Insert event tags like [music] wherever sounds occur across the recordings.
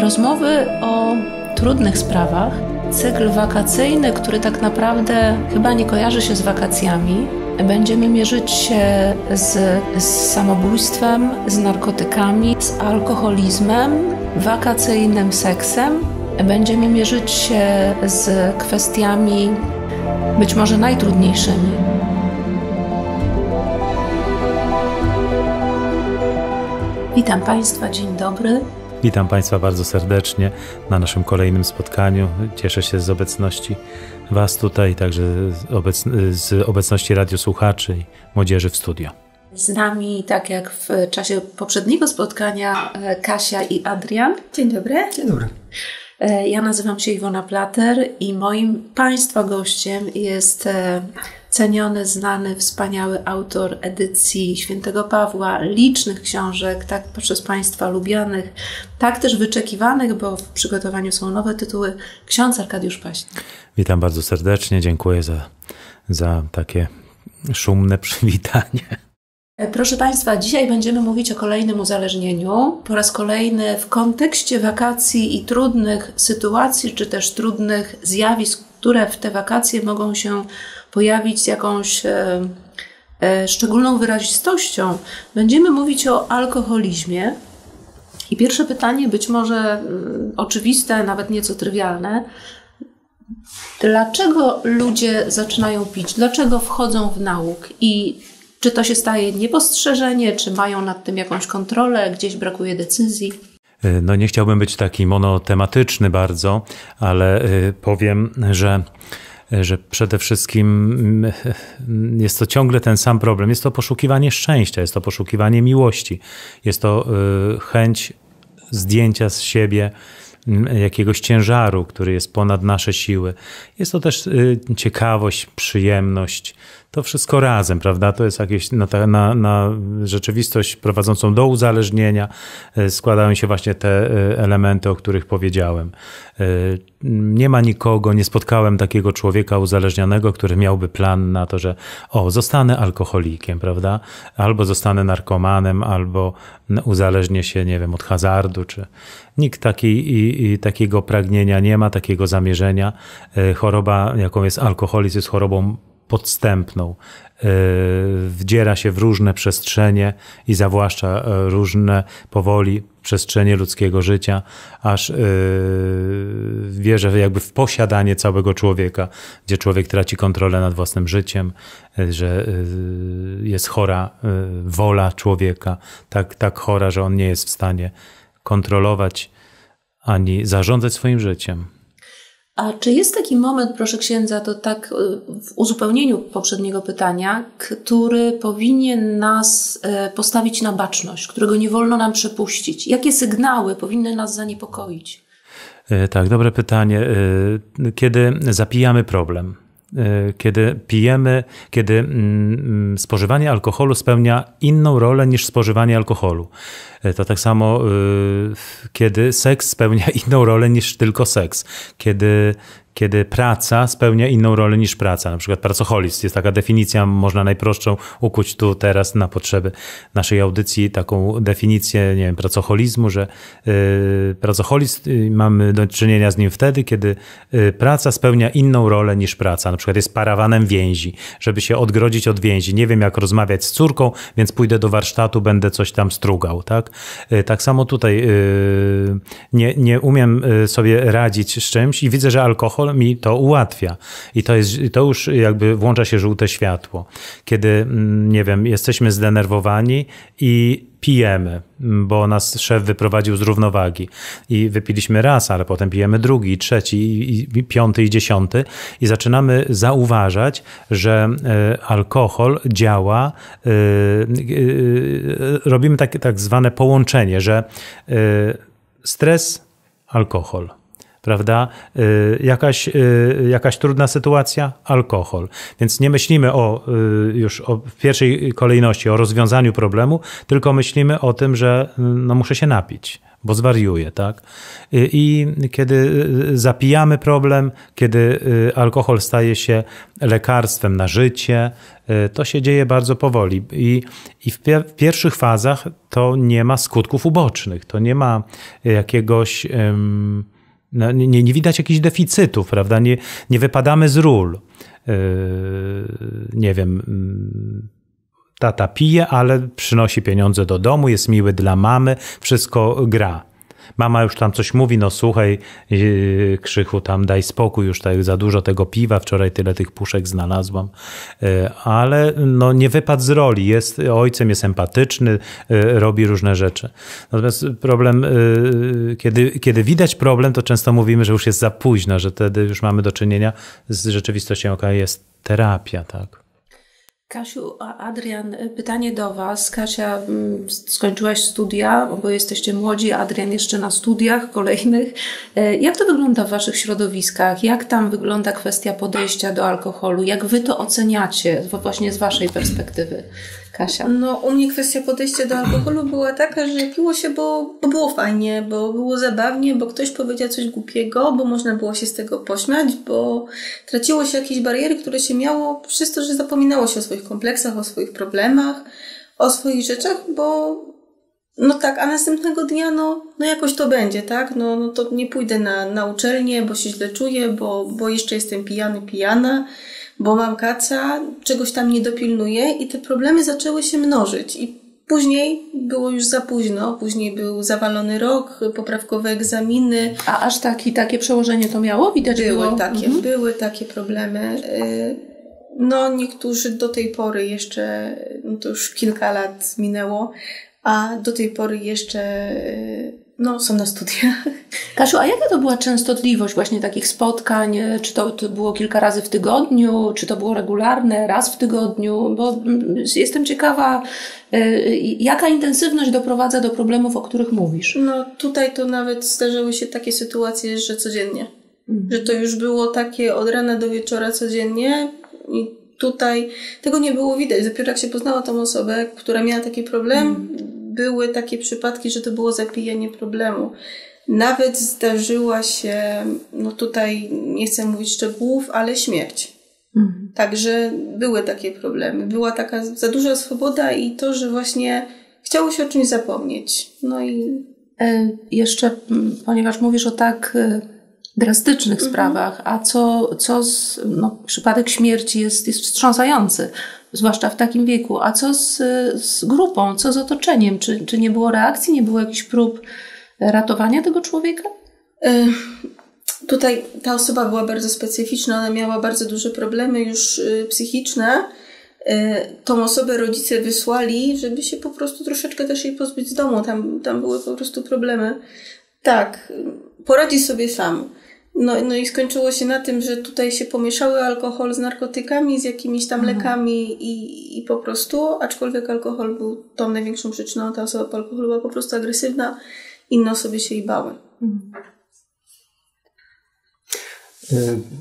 Rozmowy o trudnych sprawach, cykl wakacyjny, który tak naprawdę chyba nie kojarzy się z wakacjami, Będziemy mierzyć się z, z, samobójstwem, z narkotykami, z alkoholizmem, wakacyjnym seksem. Będziemy mierzyć się z kwestiami być może najtrudniejszymi Witam Państwa, dzień dobry. Witam Państwa bardzo serdecznie na naszym kolejnym spotkaniu. Cieszę się z obecności Was tutaj, także z, obec z obecności radiosłuchaczy i młodzieży w studio. Z nami, tak jak w czasie poprzedniego spotkania, e, Kasia i Adrian. Dzień dobry. Dzień dobry. E, ja nazywam się Iwona Plater i moim Państwa gościem jest e, ceniony, znany, wspaniały autor edycji Świętego Pawła, licznych książek, tak przez Państwa lubianych, tak też wyczekiwanych, bo w przygotowaniu są nowe tytuły, ksiądz Arkadiusz Paś. Witam bardzo serdecznie, dziękuję za, za takie szumne przywitanie. E, proszę Państwa, dzisiaj będziemy mówić o kolejnym uzależnieniu. Po raz kolejny w kontekście wakacji i trudnych sytuacji, czy też trudnych zjawisk, które w te wakacje mogą się pojawić jakąś e, e, szczególną wyrazistością, będziemy mówić o alkoholizmie. I pierwsze pytanie, być może mm, oczywiste, nawet nieco trywialne, dlaczego ludzie zaczynają pić, dlaczego wchodzą w nauk i czy to się staje niepostrzeżenie, czy mają nad tym jakąś kontrolę, gdzieś brakuje decyzji? E, no nie chciałbym być taki monotematyczny bardzo, ale powiem, że E, że przede wszystkim mm, mm, jest to ciągle ten sam problem. Jest to poszukiwanie szczęścia, jest to poszukiwanie miłości, jest to e, chęć zdjęcia z siebie mm, jakiegoś ciężaru, który jest ponad nasze siły. Jest to też e, ciekawość, przyjemność, to wszystko razem, prawda? To jest jakieś na, ta, na, na rzeczywistość prowadzącą do uzależnienia. E, składają się właśnie te e, elementy, o których powiedziałem. E, nie ma nikogo, nie spotkałem takiego człowieka uzależnionego, który miałby plan na to, że o, zostanę alkoholikiem, prawda? Albo zostanę narkomanem, albo uzależnię się, nie wiem, od hazardu, czy nikt taki, i, i takiego pragnienia nie ma, takiego zamierzenia. Choroba, jaką jest alkoholizm, jest chorobą podstępną. Y, wdziera się w różne przestrzenie i zawłaszcza e, różne powoli przestrzenie ludzkiego życia, aż e, wierzę jakby w posiadanie całego człowieka, gdzie człowiek traci kontrolę nad własnym życiem, e, że jest chora wola człowieka, tak, tak chora, że on nie jest w stanie kontrolować ani zarządzać swoim życiem. A czy jest taki moment, proszę księdza, to tak y, w uzupełnieniu poprzedniego pytania, który powinien nas y, postawić na baczność, którego nie wolno nam przepuścić? Jakie sygnały powinny nas zaniepokoić? E, tak, dobre pytanie. E, kiedy zapijamy problem, e, kiedy pijemy, kiedy mm, mm, spożywanie alkoholu spełnia inną rolę niż spożywanie alkoholu. E, to tak samo, y, kiedy seks spełnia [laughs] inną rolę niż tylko seks. Kiedy, kiedy praca spełnia inną rolę niż praca. Na przykład pracoholizm jest taka definicja, można najprostszą ukuć tu teraz na potrzeby naszej audycji taką definicję, nie wiem, pracoholizmu, że y, pracocholist pracoholizm y, mamy do czynienia z nim wtedy, kiedy praca spełnia inną rolę niż praca. Na przykład jest parawanem więzi, żeby się odgrodzić od więzi. Nie wiem jak rozmawiać z córką, więc pójdę do warsztatu, będę coś tam strugał, tak? Y, tak samo tutaj y, nie, nie umiem y, sobie radzić z czymś i widzę, że alkohol mi to ułatwia. I to, jest, to już jakby włącza się żółte światło. Kiedy, mm, nie wiem, jesteśmy zdenerwowani i pijemy, bo nas szef wyprowadził z równowagi i wypiliśmy raz, ale potem pijemy drugi, trzeci, i, piąty i dziesiąty i zaczynamy zauważać, że e, alkohol działa, e, e, robimy tak, tak zwane połączenie, że stres, alkohol – prawda? Y, jakaś, y, jakaś trudna sytuacja, alkohol. Więc nie myślimy o y, już o pierwszej kolejności o rozwiązaniu problemu, tylko myślimy o tym, że no, muszę się napić bo zwariuje, tak? I kiedy zapijamy problem, kiedy alkohol staje się lekarstwem na życie, to się dzieje bardzo powoli. I, i w, w pierwszych fazach to nie ma skutków ubocznych, to nie ma jakiegoś. No, nie, nie widać jakichś deficytów, prawda? Nie, nie wypadamy z ról. Yy, nie wiem, mm, tata pije, ale przynosi pieniądze do domu, jest miły dla mamy, wszystko gra. Mama już tam coś mówi, no słuchaj, yy, Krzychu, tam daj spokój, już tak za dużo tego piwa, wczoraj tyle tych puszek znalazłam. Yy, ale no, nie wypadł z roli, jest ojcem, jest empatyczny, yy, robi różne rzeczy. Natomiast problem, yy, kiedy, kiedy widać problem, to często mówimy, że już jest za późno, że wtedy już mamy do czynienia z rzeczywistością, jaka jest terapia, tak. Kasiu, Adrian, pytanie do Was. Kasia, mm, skończyłaś studia, bo jesteście młodzi, Adrian jeszcze na studiach kolejnych. E, jak to wygląda w Waszych środowiskach? Jak tam wygląda kwestia podejścia do alkoholu? Jak Wy to oceniacie właśnie z Waszej perspektywy? Kasia? No, u mnie kwestia podejścia do alkoholu była taka, że piło się, bo, bo było fajnie, bo było zabawnie, bo ktoś powiedział coś głupiego, bo można było się z tego pośmiać, bo traciło się jakieś bariery, które się miało przez to, że zapominało się o swoich kompleksach, o swoich problemach, o swoich rzeczach, bo no tak, a następnego dnia, no, no jakoś to będzie, tak? No, no to nie pójdę na, na uczelnię, bo się źle czuję, bo, bo jeszcze jestem pijany, pijana bo mam ca czegoś tam nie dopilnuje i te problemy zaczęły się mnożyć. I później było już za późno, później był zawalony rok, poprawkowe egzaminy. A aż taki, takie przełożenie to miało? Widać były było? Takie, mhm. Były takie problemy. Y, no, niektórzy do tej pory jeszcze, no to już kilka lat minęło, a do tej pory jeszcze y, no, są na studiach. [laughs] Kasiu, a jaka to była częstotliwość właśnie takich spotkań? Czy to, to, było kilka razy w tygodniu? Czy to było regularne, raz w tygodniu? Bo mm, jestem ciekawa, y, y, jaka intensywność doprowadza do problemów, o których mówisz? No, tutaj to nawet zdarzyły się takie sytuacje, że codziennie. Mhm. Że to już było takie od rana do wieczora codziennie i tutaj tego nie było widać. Dopiero jak się poznała tą osobę, która miała taki problem, mhm były takie przypadki, że to było zapijanie problemu. Nawet zdarzyła się, no tutaj nie chcę mówić szczegółów, ale śmierć. Mhm. Także były takie problemy. Była taka za duża swoboda i to, że właśnie chciało się o czymś zapomnieć. No i. E, jeszcze, ponieważ mówisz o tak e, drastycznych mhm. sprawach, a co, co z, no, przypadek śmierci jest, jest wstrząsający zwłaszcza w takim wieku. A co z, z grupą, co z otoczeniem? Czy, czy nie było reakcji, nie było jakichś prób ratowania tego człowieka? tutaj ta osoba była bardzo specyficzna, ona miała bardzo duże problemy już y, psychiczne. Y, tą osobę rodzice wysłali, żeby się po prostu troszeczkę też jej pozbyć z domu. Tam, tam były po prostu problemy. Tak, y, poradzi sobie sam. No, no i skończyło się na tym, że tutaj się pomieszały alkohol z narkotykami, z jakimiś tam mhm. lekami i, i po prostu, aczkolwiek alkohol był tą największą przyczyną, ta osoba po alkoholu była po prostu agresywna, inne osoby się jej bały. Mhm.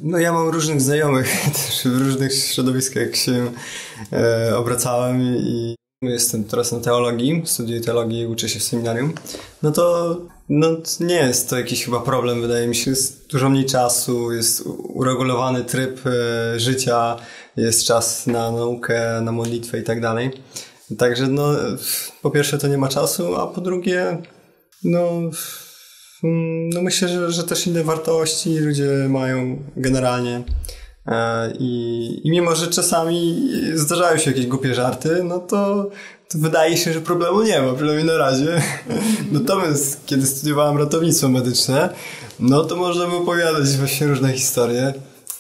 No ja mam różnych znajomych [laughs] też w różnych środowiskach się e, obracałem i jestem teraz na teologii, studiuję teologię i uczę się w seminarium. No to no nie jest to jakiś chyba problem, wydaje mi się. Jest dużo mniej czasu, jest uregulowany tryb e, życia, jest czas na naukę, na modlitwę i tak dalej. Także no, po pierwsze to nie ma czasu, a po drugie, no, mm, no myślę, że, że też inne wartości ludzie mają generalnie. E, I, I mimo, że czasami zdarzają się jakieś głupie żarty, no to to wydaje się, że problemu nie ma, przynajmniej na razie. Natomiast no kiedy studiowałem ratownictwo medyczne, no to można by opowiadać właśnie różne historie.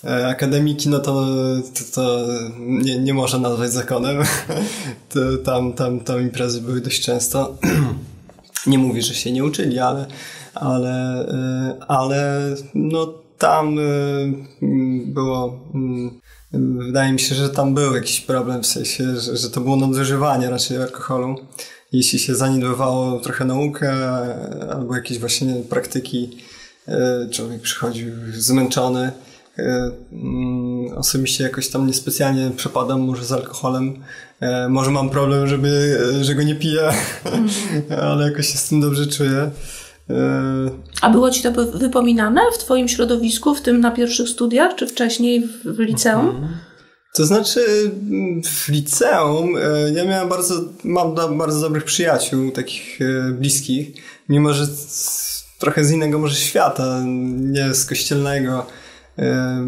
E, akademiki, no to, to, to nie, nie można nazwać zakonem. To, tam, tam, tam imprezy były dość często. [clears throat] Nie mówię, że się nie uczyli, ale, ale, e, ale no tam y, mm, było, mm, mm, wydaje mi się, że tam był jakiś problem, w sensie, że, że to było nadużywanie raczej alkoholu. Jeśli się zaniedbywało trochę naukę e, albo jakieś właśnie praktyki, e, człowiek przychodził zmęczony. E, osobiście jakoś tam niespecjalnie przepadam może z alkoholem. Może mam problem, żeby, że go nie piję, [laughs] mhm. ale jakoś się z tym dobrze czuję. A było ci to wypominane w twoim środowisku, w tym na pierwszych studiach, czy wcześniej w, liceum? Mhm. To znaczy w liceum e, ja miałem bardzo, mam do, bardzo dobrych przyjaciół, takich e, bliskich, mimo że trochę z innego może świata, nie z kościelnego. E,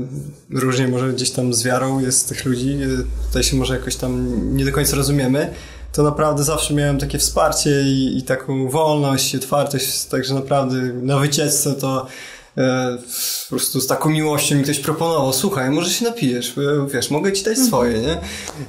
różnie może gdzieś tam z wiarą jest tych ludzi, tutaj się może jakoś tam nie do końca rozumiemy, to naprawdę zawsze miałem takie wsparcie i, i taką wolność, otwartość, także naprawdę na wycieczce to po e, prostu z taką miłością mi ktoś proponował, słuchaj, może się napijesz, wiesz, mogę ci dać mhm. swoje, nie?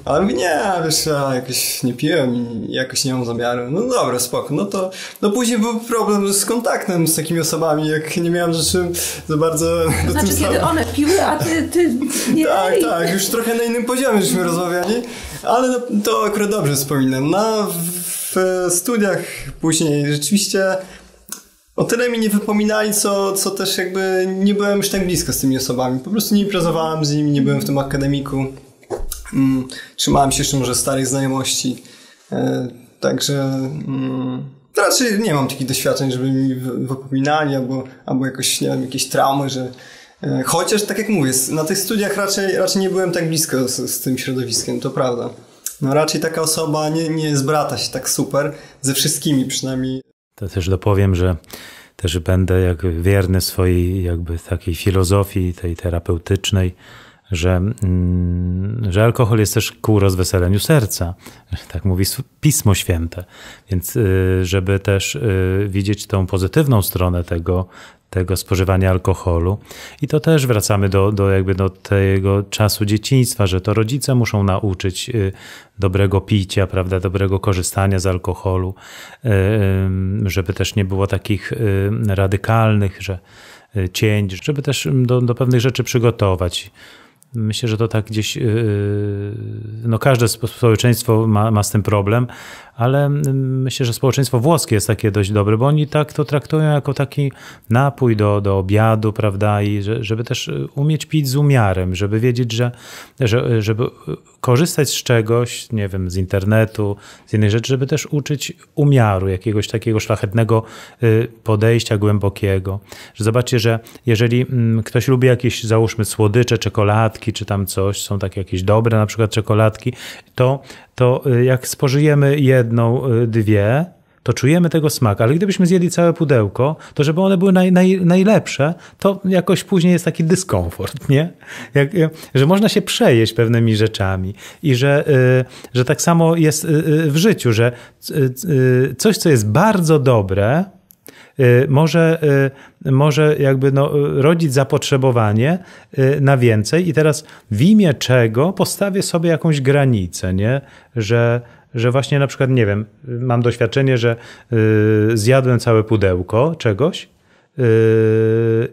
Ale nie, wiesz, ja jakoś nie piłem i jakoś nie mam zamiaru. No dobra, spoko. No to no później był problem z kontaktem z takimi osobami, jak nie miałem rzeczy za bardzo... To znaczy, kiedy samym. one piły, a ty... ty nie tak, tak, już trochę na innym poziomie żeśmy rozmawiali, ale no, to akurat dobrze wspominam. Na, w studiach później rzeczywiście o tyle mi nie wypominali, co, co też jakby nie byłem już tak blisko z tymi osobami. Po prostu nie pracowałem z nimi, nie byłem w tym akademiku. Mm, trzymałem się jeszcze może starych znajomości. E, także mm, raczej nie mam takich doświadczeń, żeby mi wypominali albo, albo jakoś, nie wiem, jakieś traumy, że e, chociaż tak jak mówię, na tych studiach raczej, raczej nie byłem tak blisko z, z tym środowiskiem, to prawda. No raczej taka osoba nie, nie zbrata się tak super, ze wszystkimi przynajmniej. To też dopowiem, że też będę jak wierny swojej jakby takiej filozofii, tej terapeutycznej, że, mm, że alkohol jest też ku rozweseleniu serca, [laughs] tak mówi Pismo Święte. Więc y, żeby też y, widzieć tą pozytywną stronę tego, tego spożywania alkoholu. I to też wracamy do, do jakby do tego czasu dzieciństwa, że to rodzice muszą nauczyć y, dobrego picia, prawda, dobrego korzystania z alkoholu, y, y, żeby też nie było takich radykalnych, że cięć, żeby też mm, do, do pewnych rzeczy przygotować. Myślę, że to tak gdzieś, no każde społeczeństwo ma, ma z tym problem, ale mm, myślę, że społeczeństwo włoskie jest takie dość dobre, bo oni tak to traktują jako taki napój do, do obiadu, prawda, i że, żeby też y, umieć pić z umiarem, żeby wiedzieć, że, że żeby korzystać z czegoś, nie wiem, z internetu, z innej rzeczy, żeby też uczyć umiaru, jakiegoś takiego szlachetnego y, podejścia głębokiego. Że zobaczcie, że jeżeli mm, ktoś lubi jakieś, załóżmy, słodycze, czekoladki, czy tam coś, są takie jakieś dobre na przykład czekoladki, to, to y, jak spożyjemy je jedną, y, dwie, to czujemy tego smak, ale gdybyśmy zjedli całe pudełko, to żeby one były naj, naj, najlepsze, to jakoś później jest taki dyskomfort, [laughs] nie? Jak, y, że można się przejeść pewnymi rzeczami i że, y, że tak samo jest w życiu, że coś, co jest bardzo dobre, może, może jakby no, rodzić zapotrzebowanie na więcej i teraz w imię czego postawię sobie jakąś granicę, nie? Że, że właśnie na przykład, nie wiem, mam doświadczenie, że y, zjadłem całe pudełko czegoś y,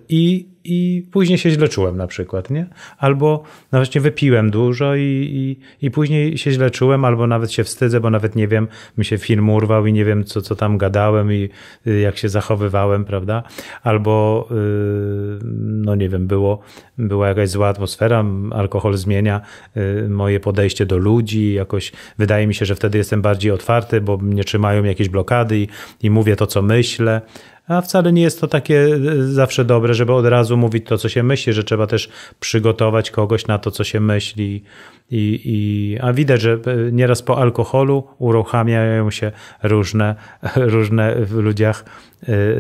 i i później się źle czułem na przykład, nie? Albo no właśnie wypiłem dużo i, i, i później się źle czułem, albo nawet się wstydzę, bo nawet nie wiem, mi się film urwał i nie wiem, co, co tam gadałem i y, jak się zachowywałem, prawda? Albo y, no nie wiem, było, była jakaś zła atmosfera, alkohol zmienia y, moje podejście do ludzi, jakoś wydaje mi się, że wtedy jestem bardziej otwarty, bo mnie trzymają jakieś blokady i, i mówię to, co myślę, a wcale nie jest to takie e, zawsze dobre, żeby od razu mówić to, co się myśli, że trzeba też przygotować kogoś na to, co się myśli. I, i, a widać, że e, nieraz po alkoholu uruchamiają się różne, [laughs] różne w ludziach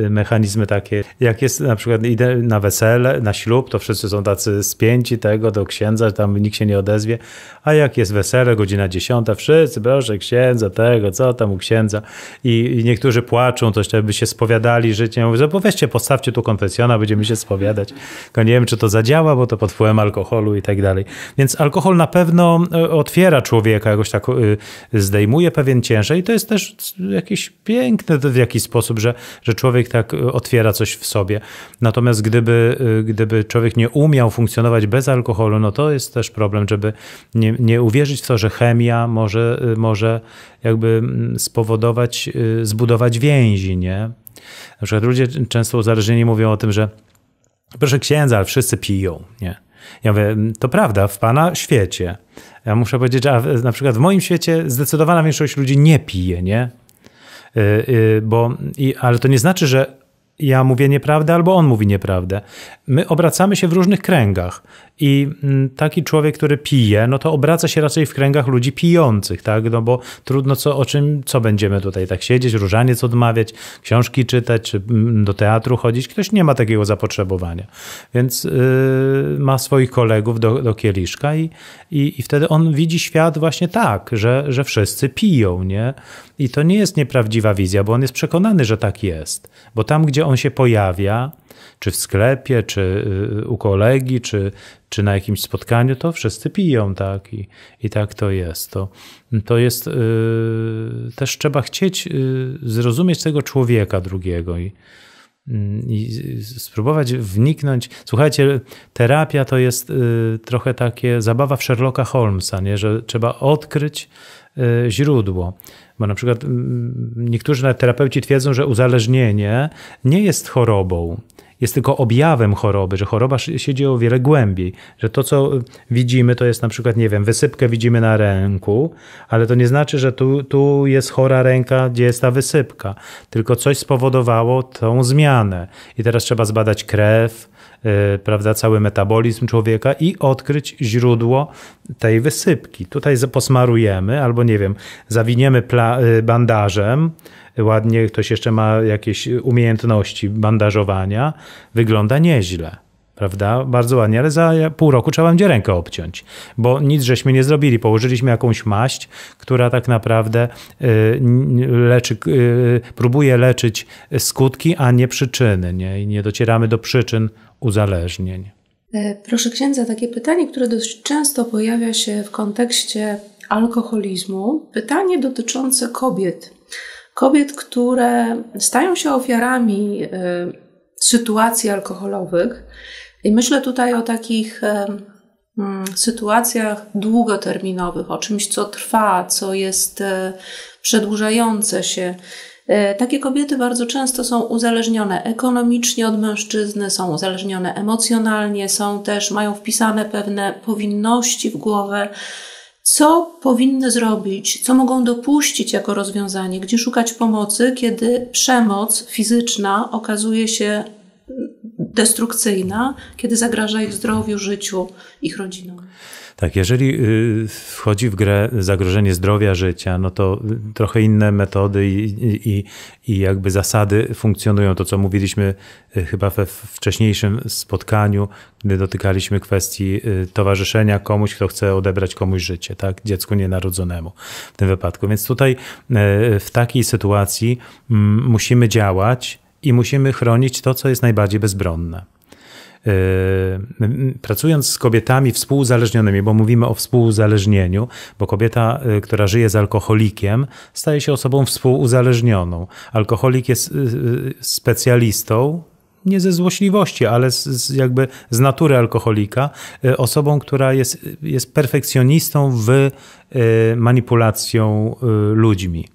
e, mechanizmy takie, jak jest na przykład idę na wesele, na ślub, to wszyscy są tacy spięci tego do księdza, tam nikt się nie odezwie, a jak jest wesele, godzina dziesiąta, wszyscy proszę księdza tego, co tam u księdza I, i niektórzy płaczą, to by się spowiadali życiem, mówię, bo weźcie, postawcie tu konfesjona, będziemy się spowiadać, tylko nie wiem, czy to zadziała, bo to pod wpływem alkoholu i tak dalej, więc alkohol na pewno pewno e, otwiera człowieka, jakoś tak e, zdejmuje pewien ciężar i to jest też jakieś piękne w jakiś sposób, że, że człowiek tak e, otwiera coś w sobie. Natomiast gdyby, gdyby człowiek nie umiał funkcjonować bez alkoholu, no to jest też problem, żeby nie, nie uwierzyć w to, że chemia może, może jakby spowodować, zbudować więzi, nie? Na przykład ludzie często uzależnieni mówią o tym, że proszę księdza, ale wszyscy piją, nie? Ja mówię, mm, to prawda, w pana świecie. Ja muszę powiedzieć, że na przykład w moim świecie zdecydowana większość ludzi nie pije, nie? Yy, yy, bo, i, ale to nie znaczy, że ja mówię nieprawdę albo on mówi nieprawdę. My obracamy się w różnych kręgach i mm, taki człowiek, który pije, no to obraca się raczej w kręgach ludzi pijących, tak? No bo trudno co, o czym, co będziemy tutaj tak siedzieć, różaniec odmawiać, książki czytać, czy mm, do teatru chodzić. Ktoś nie ma takiego zapotrzebowania. Więc yy, ma swoich kolegów do, do kieliszka i, i, i, wtedy on widzi świat właśnie tak, że, że wszyscy piją, nie? I to nie jest nieprawdziwa wizja, bo on jest przekonany, że tak jest. Bo tam, gdzie on się pojawia, czy w sklepie, czy y, u kolegi, czy, czy na jakimś spotkaniu, to wszyscy piją, tak? I, i tak to jest. To, to jest yy, też trzeba chcieć yy, zrozumieć tego człowieka drugiego i, mm, i spróbować wniknąć. Słuchajcie, terapia to jest y, trochę takie zabawa w Sherlocka Holmesa, nie? że trzeba odkryć y, źródło. Bo na przykład mm, niektórzy terapeuci twierdzą, że uzależnienie nie jest chorobą jest tylko objawem choroby, że choroba siedzi o wiele głębiej, że to, co widzimy, to jest na przykład, nie wiem, wysypkę widzimy na ręku, ale to nie znaczy, że tu, tu jest chora ręka, gdzie jest ta wysypka, tylko coś spowodowało tą zmianę. I teraz trzeba zbadać krew, Y, prawda, cały metabolizm człowieka i odkryć źródło tej wysypki. Tutaj posmarujemy albo nie wiem, zawiniemy y, bandażem, ładnie ktoś jeszcze ma jakieś umiejętności bandażowania, wygląda nieźle prawda? Bardzo ładnie, ale za pół roku trzeba będzie rękę obciąć, bo nic żeśmy nie zrobili. Położyliśmy jakąś maść, która tak naprawdę y, leczy, y, próbuje leczyć skutki, a nie przyczyny, nie? I nie docieramy do przyczyn uzależnień. E, proszę księdza, takie pytanie, które dość często pojawia się w kontekście alkoholizmu. Pytanie dotyczące kobiet. Kobiet, które stają się ofiarami e, sytuacji alkoholowych. I myślę tutaj o takich mm, sytuacjach długoterminowych, o czymś, co trwa, co jest e, przedłużające się. E, takie kobiety bardzo często są uzależnione ekonomicznie od mężczyzny, są uzależnione emocjonalnie, są też, mają wpisane pewne powinności w głowę, co powinny zrobić, co mogą dopuścić jako rozwiązanie, gdzie szukać pomocy, kiedy przemoc fizyczna okazuje się destrukcyjna, kiedy zagraża ich zdrowiu, życiu, ich rodzinom. Tak, jeżeli y, wchodzi w grę zagrożenie zdrowia, życia, no to y, trochę inne metody i, i, i jakby zasady funkcjonują. To, co mówiliśmy y, chyba we wcześniejszym spotkaniu, gdy dotykaliśmy kwestii towarzyszenia komuś, kto chce odebrać komuś życie, tak? Dziecku nienarodzonemu w tym wypadku. Więc tutaj w takiej sytuacji mm, musimy działać i musimy chronić to, co jest najbardziej bezbronne. Yy, pracując z kobietami współuzależnionymi, bo mówimy o współuzależnieniu, bo kobieta, y, która żyje z alkoholikiem, staje się osobą współuzależnioną. Alkoholik jest y, y, specjalistą nie ze złośliwości, ale z, z, jakby z natury alkoholika, osobą, która jest, jest perfekcjonistą w manipulacją ludźmi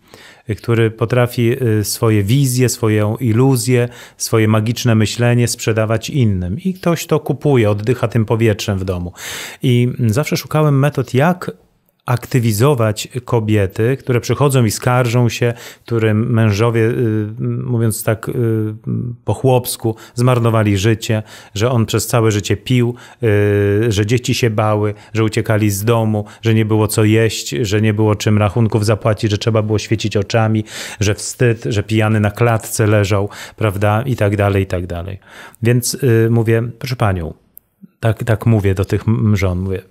który potrafi y, swoje wizje, swoją iluzję, swoje magiczne myślenie sprzedawać innym. I ktoś to kupuje, oddycha tym powietrzem w domu. I mm, zawsze szukałem metod, jak aktywizować kobiety, które przychodzą i skarżą się, którym mężowie, y, mówiąc tak y, po chłopsku, zmarnowali życie, że on przez całe życie pił, y, że dzieci się bały, że uciekali z domu, że nie było co jeść, że nie było czym rachunków zapłacić, że trzeba było świecić oczami, że wstyd, że pijany na klatce leżał, prawda, i tak dalej, i tak dalej. Więc mówię, proszę panią, tak, tak mówię do tych żon, mówię,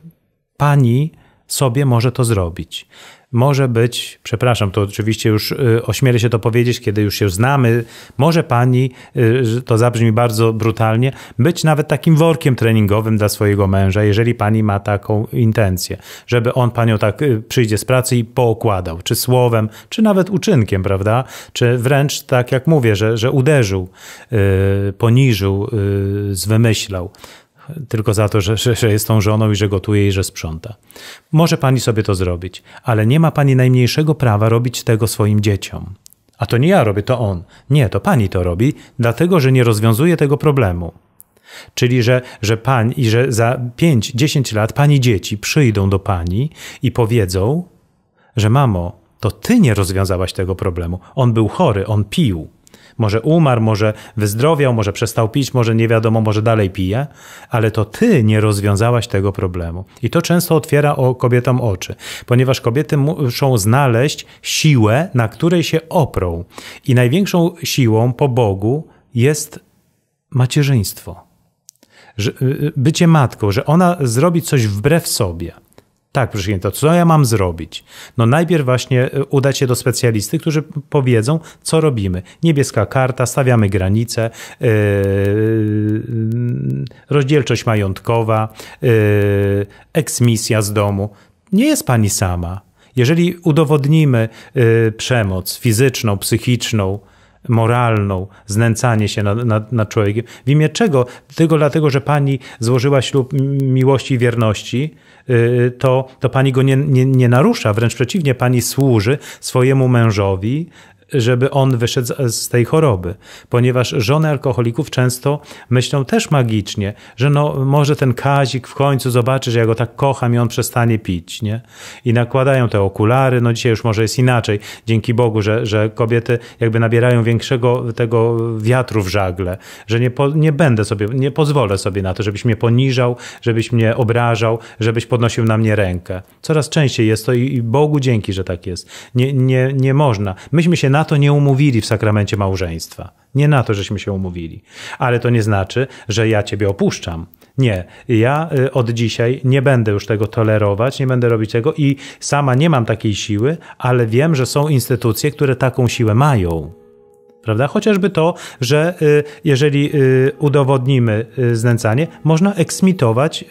pani sobie może to zrobić. Może być, przepraszam, to oczywiście już y, ośmielę się to powiedzieć, kiedy już się znamy, może pani, y, to zabrzmi bardzo brutalnie, być nawet takim workiem treningowym dla swojego męża, jeżeli pani ma taką intencję, żeby on panią tak y, przyjdzie z pracy i pookładał, czy słowem, czy nawet uczynkiem, prawda? Czy wręcz tak jak mówię, że, że uderzył, poniżył, zwymyślał tylko za to, że, że, jest tą żoną i że gotuje i że sprząta. Może pani sobie to zrobić, ale nie ma pani najmniejszego prawa robić tego swoim dzieciom. A to nie ja robię, to on. Nie, to pani to robi, dlatego że nie rozwiązuje tego problemu. Czyli, że, że pani i że za 5-10 lat pani dzieci przyjdą do pani i powiedzą, że mamo, to ty nie rozwiązałaś tego problemu. On był chory, on pił. Może umarł, może wyzdrowiał, może przestał pić, może nie wiadomo, może dalej pije, ale to ty nie rozwiązałaś tego problemu. I to często otwiera kobietom oczy, ponieważ kobiety muszą znaleźć siłę, na której się oprą. I największą siłą po Bogu jest macierzyństwo. Że, y, y, bycie matką, że ona zrobi coś wbrew sobie. Tak, proszę to. co ja mam zrobić? No najpierw właśnie e, udać się do specjalisty, którzy powiedzą, co robimy. Niebieska karta, stawiamy granice, yy, rozdzielczość majątkowa, yy, eksmisja z domu. Nie jest pani sama. Jeżeli udowodnimy yy, przemoc fizyczną, psychiczną, moralną, znęcanie się nad, nad, nad człowiekiem. W imię czego? Tylko dlatego, że pani złożyła ślub miłości i wierności, y, to, to pani go nie, nie, nie narusza, wręcz przeciwnie, pani służy swojemu mężowi, żeby on wyszedł z tej choroby, ponieważ żony alkoholików często myślą też magicznie, że no może ten Kazik w końcu zobaczy, że ja go tak kocham i on przestanie pić, nie? I nakładają te okulary, no dzisiaj już może jest inaczej, dzięki Bogu, że, że kobiety jakby nabierają większego tego wiatru w żagle, że nie, po, nie będę sobie, nie pozwolę sobie na to, żebyś mnie poniżał, żebyś mnie obrażał, żebyś podnosił na mnie rękę. Coraz częściej jest to i, i Bogu dzięki, że tak jest. Nie, nie, nie można. Myśmy się na to nie umówili w sakramencie małżeństwa. Nie na to, żeśmy się umówili. Ale to nie znaczy, że ja ciebie opuszczam. Nie, ja y, od dzisiaj nie będę już tego tolerować, nie będę robić tego i sama nie mam takiej siły, ale wiem, że są instytucje, które taką siłę mają prawda? Chociażby to, że y, jeżeli y, udowodnimy znęcanie, można eksmitować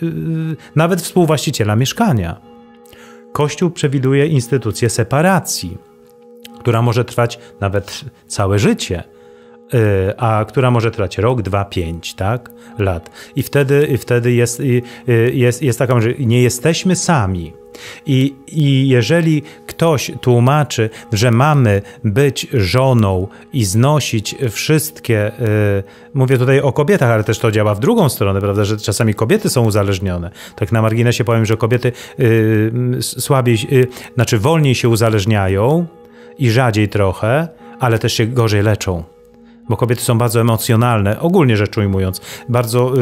nawet współwłaściciela mieszkania. Kościół przewiduje instytucję separacji która może trwać nawet całe życie, y, a która może trwać rok, dwa, pięć tak, lat. I wtedy, i wtedy jest, y, jest, jest taka, że nie jesteśmy sami. I, I jeżeli ktoś tłumaczy, że mamy być żoną i znosić wszystkie, yy, mówię tutaj o kobietach, ale też to działa w drugą stronę, prawda, że czasami kobiety są uzależnione. Tak na marginesie powiem, że kobiety yy, słabiej, yy, znaczy wolniej się uzależniają i rzadziej trochę, ale też się gorzej leczą bo kobiety są bardzo emocjonalne, ogólnie rzecz ujmując. Bardzo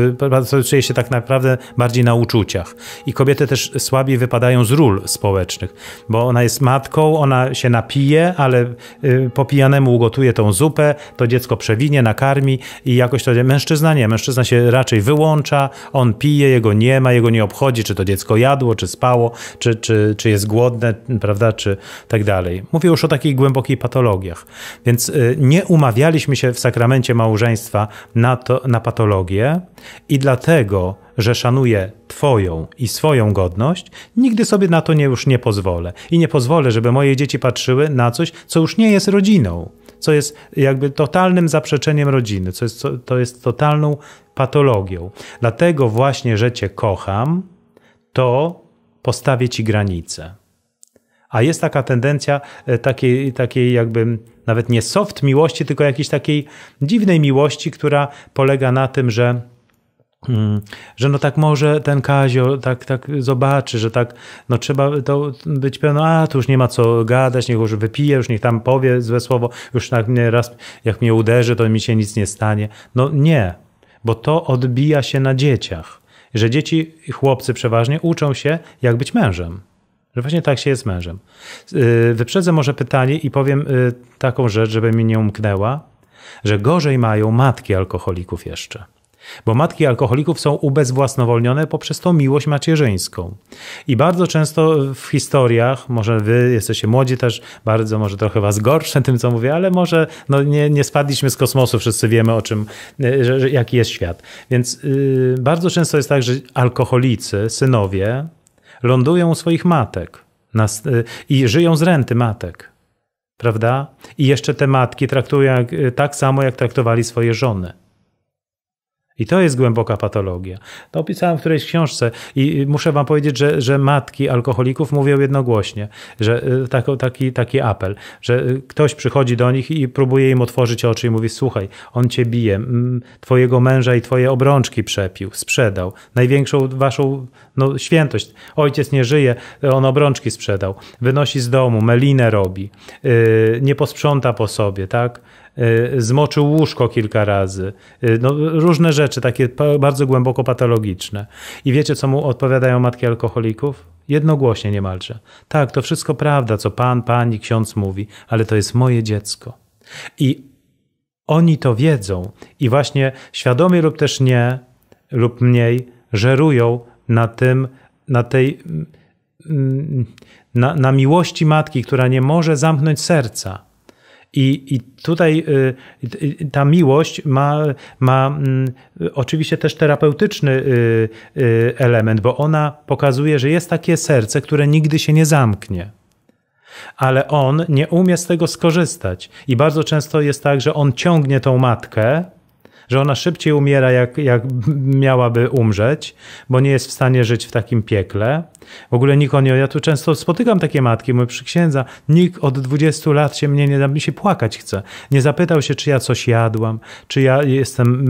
y, czuje się tak naprawdę bardziej na uczuciach. I kobiety też słabiej wypadają z ról społecznych, bo ona jest matką, ona się napije, ale y, po pijanemu ugotuje tą zupę, to dziecko przewinie, nakarmi i jakoś to mężczyzna nie, mężczyzna się raczej wyłącza, on pije, jego nie ma, jego nie obchodzi, czy to dziecko jadło, czy spało, czy, czy, czy jest głodne, prawda, czy tak dalej. Mówię już o takich głębokich patologiach. Więc y, nie umawialiśmy się w sakramencie małżeństwa na, to, na patologię i dlatego, że szanuję Twoją i swoją godność, nigdy sobie na to nie, już nie pozwolę. I nie pozwolę, żeby moje dzieci patrzyły na coś, co już nie jest rodziną, co jest jakby totalnym zaprzeczeniem rodziny, co jest, co, to jest totalną patologią. Dlatego właśnie, że Cię kocham, to postawię Ci granice. A jest taka tendencja e, takiej, takiej jakby nawet nie soft miłości, tylko jakiejś takiej dziwnej miłości, która polega na tym, że Hmm, że no tak może ten Kazio tak, tak zobaczy, że tak no trzeba to być pewno, a tu już nie ma co gadać, niech już wypije, już niech tam powie złe słowo, już tak mnie raz jak mnie uderzy, to mi się nic nie stanie. No nie, bo to odbija się na dzieciach, że dzieci, chłopcy przeważnie uczą się jak być mężem. Że właśnie tak się jest mężem. Y, wyprzedzę może pytanie i powiem y, taką rzecz, żeby mi nie umknęła, że gorzej mają matki alkoholików jeszcze. Bo matki alkoholików są ubezwłasnowolnione poprzez tą miłość macierzyńską. I bardzo często w historiach, może wy jesteście młodzi też, bardzo może trochę was gorsze tym, co mówię, ale może no nie, nie spadliśmy z kosmosu, wszyscy wiemy o czym, y, że, że, jaki jest świat. Więc yy, bardzo często jest tak, że alkoholicy, synowie, lądują u swoich matek y, i żyją z renty matek. Prawda? I jeszcze te matki traktują y, tak samo, jak traktowali swoje żony. I to jest głęboka patologia. To opisałem w którejś książce i muszę wam powiedzieć, że, że matki alkoholików mówią jednogłośnie, że y, taki, taki, taki apel, że y, ktoś przychodzi do nich i próbuje im otworzyć oczy i mówi słuchaj, on cię bije, twojego męża i twoje obrączki przepił, sprzedał, największą waszą no, świętość, ojciec nie żyje, on obrączki sprzedał, wynosi z domu, melinę robi, y, nie posprząta po sobie, tak? Y, zmoczył łóżko kilka razy. Y, no, różne rzeczy, takie bardzo głęboko patologiczne. I wiecie, co mu odpowiadają matki alkoholików? Jednogłośnie niemalże. Tak, to wszystko prawda, co pan, pani, ksiądz mówi, ale to jest moje dziecko. I oni to wiedzą i właśnie świadomie lub też nie, lub mniej, żerują na tym, na tej. Mm, mm, na, na miłości matki, która nie może zamknąć serca i, i tutaj y, y, y, ta miłość ma, ma mm, oczywiście też terapeutyczny element, bo ona pokazuje, że jest takie serce, które nigdy się nie zamknie ale on nie umie z tego skorzystać. I bardzo często jest tak, że on ciągnie tą matkę, że ona szybciej umiera, jak, jak miałaby umrzeć, bo nie jest w stanie żyć w takim piekle. W ogóle nikt o niej, ja tu często spotykam takie matki, mówię przy księdza, nikt od 20 lat się mnie nie da, mi się płakać chce. Nie zapytał się, czy ja coś jadłam, czy ja jestem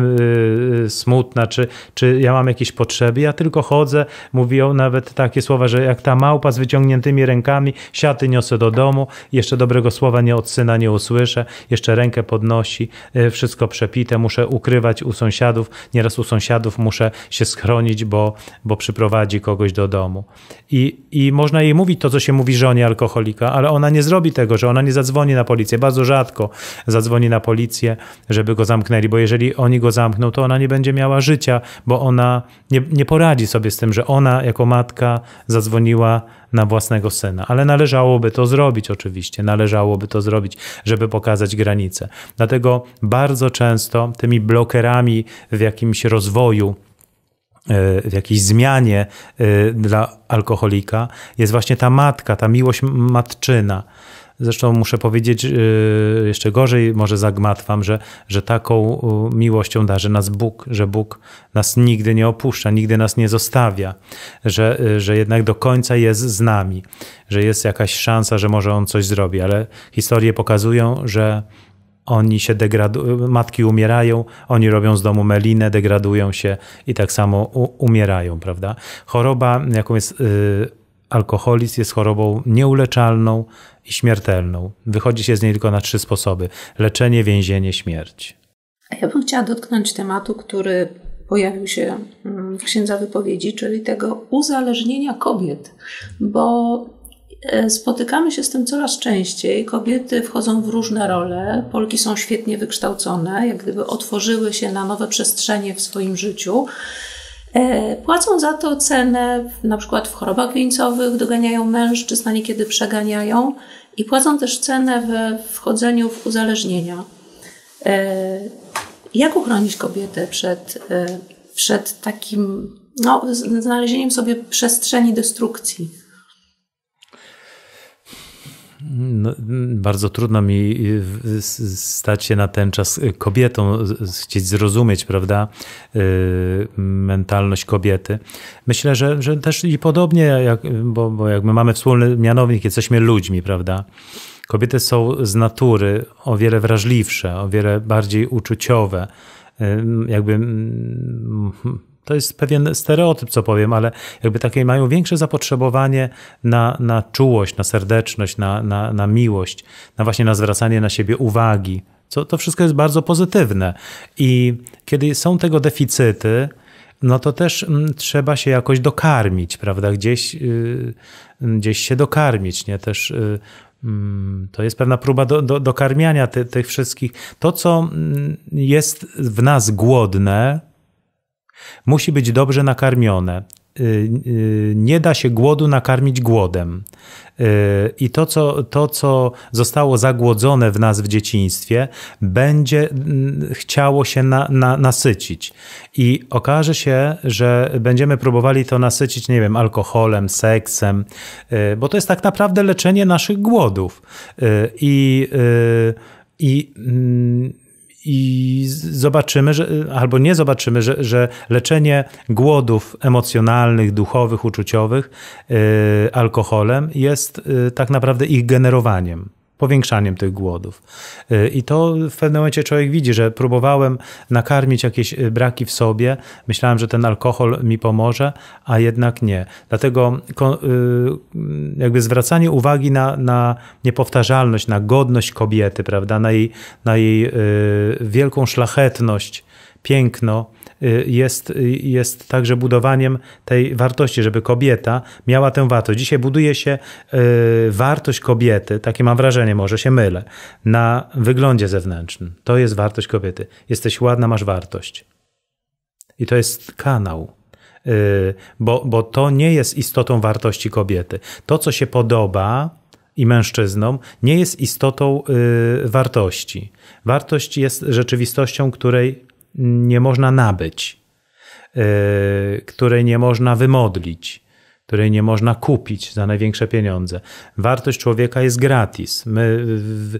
yy, smutna, czy, czy ja mam jakieś potrzeby. Ja tylko chodzę, mówią nawet takie słowa, że jak ta małpa z wyciągniętymi rękami, siaty niosę do domu, jeszcze dobrego słowa nie od syna nie usłyszę, jeszcze rękę podnosi, yy, wszystko przepite, muszę ukryć ukrywać u sąsiadów. Nieraz u sąsiadów muszę się schronić, bo, bo przyprowadzi kogoś do domu. I, I można jej mówić to, co się mówi żonie alkoholika, ale ona nie zrobi tego, że ona nie zadzwoni na policję. Bardzo rzadko zadzwoni na policję, żeby go zamknęli, bo jeżeli oni go zamkną, to ona nie będzie miała życia, bo ona nie, nie poradzi sobie z tym, że ona jako matka zadzwoniła na własnego syna, ale należałoby to zrobić oczywiście, należałoby to zrobić, żeby pokazać granice. Dlatego bardzo często tymi blokerami w jakimś rozwoju, e, w jakiejś zmianie e, dla alkoholika jest właśnie ta matka, ta miłość matczyna. Zresztą muszę powiedzieć y, jeszcze gorzej, może zagmatwam, że, że taką miłością darzy nas Bóg, że Bóg nas nigdy nie opuszcza, nigdy nas nie zostawia, że, y, że jednak do końca jest z nami, że jest jakaś szansa, że może On coś zrobi, ale historie pokazują, że oni się degradują, matki umierają, oni robią z domu melinę, degradują się i tak samo umierają, prawda? Choroba, jaką jest... Yy, alkoholizm jest chorobą nieuleczalną i śmiertelną. Wychodzi się z niej tylko na trzy sposoby: leczenie, więzienie, śmierć. Ja bym chciała dotknąć tematu, który pojawił się mm, w księdza wypowiedzi, czyli tego uzależnienia kobiet, bo e, spotykamy się z tym coraz częściej. Kobiety wchodzą w różne role. Polki są świetnie wykształcone, jak gdyby otworzyły się na nowe przestrzenie w swoim życiu E, płacą za to cenę, na przykład w chorobach wieńcowych doganiają mężczyzn, a niekiedy przeganiają i płacą też cenę we wchodzeniu w uzależnienia. E, jak uchronić kobietę przed, e, przed takim no, znalezieniem sobie przestrzeni destrukcji? No, bardzo trudno mi y, stać się na ten czas y, kobietą, chcieć zrozumieć, prawda, y, mentalność kobiety. Myślę, że, że też i podobnie, jak, bo, bo jak my mamy wspólny mianownik, jesteśmy ludźmi, prawda. Kobiety są z natury o wiele wrażliwsze, o wiele bardziej uczuciowe, jakby mm, to jest pewien stereotyp, co powiem, ale jakby takie mają większe zapotrzebowanie na, na czułość, na serdeczność, na, na, na miłość, na właśnie na zwracanie na siebie uwagi. Co, to wszystko jest bardzo pozytywne. I kiedy są tego deficyty, no to też m, mm, trzeba się jakoś dokarmić, prawda? Gdzieś, y, gdzieś się dokarmić, nie? Też y, mm, to jest pewna próba do, do, dokarmiania ty, tych wszystkich. To, co mm, jest w nas głodne, Musi być dobrze nakarmione. Y, y, nie da się głodu nakarmić głodem. Y, I to co, to, co zostało zagłodzone w nas w dzieciństwie, będzie mm, chciało się na, na, nasycić. I okaże się, że będziemy próbowali to nasycić, nie wiem, alkoholem, seksem, bo to jest tak naprawdę leczenie naszych głodów. I. I mm, i zobaczymy, że, albo nie zobaczymy, że, że leczenie głodów emocjonalnych, duchowych, uczuciowych yy, alkoholem jest yy, tak naprawdę ich generowaniem powiększaniem tych głodów. Y, I to w pewnym momencie człowiek widzi, że próbowałem nakarmić jakieś y, braki w sobie, myślałem, że ten alkohol mi pomoże, a jednak nie. Dlatego y, jakby zwracanie uwagi na, na niepowtarzalność, na godność kobiety, prawda, na jej, na jej wielką szlachetność, piękno, Y, jest, y, jest także budowaniem tej wartości, żeby kobieta miała tę wartość. Dzisiaj buduje się y, wartość kobiety, takie mam wrażenie, może się mylę, na wyglądzie zewnętrznym. To jest wartość kobiety. Jesteś ładna, masz wartość. I to jest kanał. Bo, bo to nie jest istotą wartości kobiety. To, co się podoba, i mężczyznom, nie jest istotą wartości. Wartość jest rzeczywistością, której nie można nabyć, e, której nie można wymodlić, której nie można kupić za największe pieniądze. Wartość człowieka jest gratis. My w,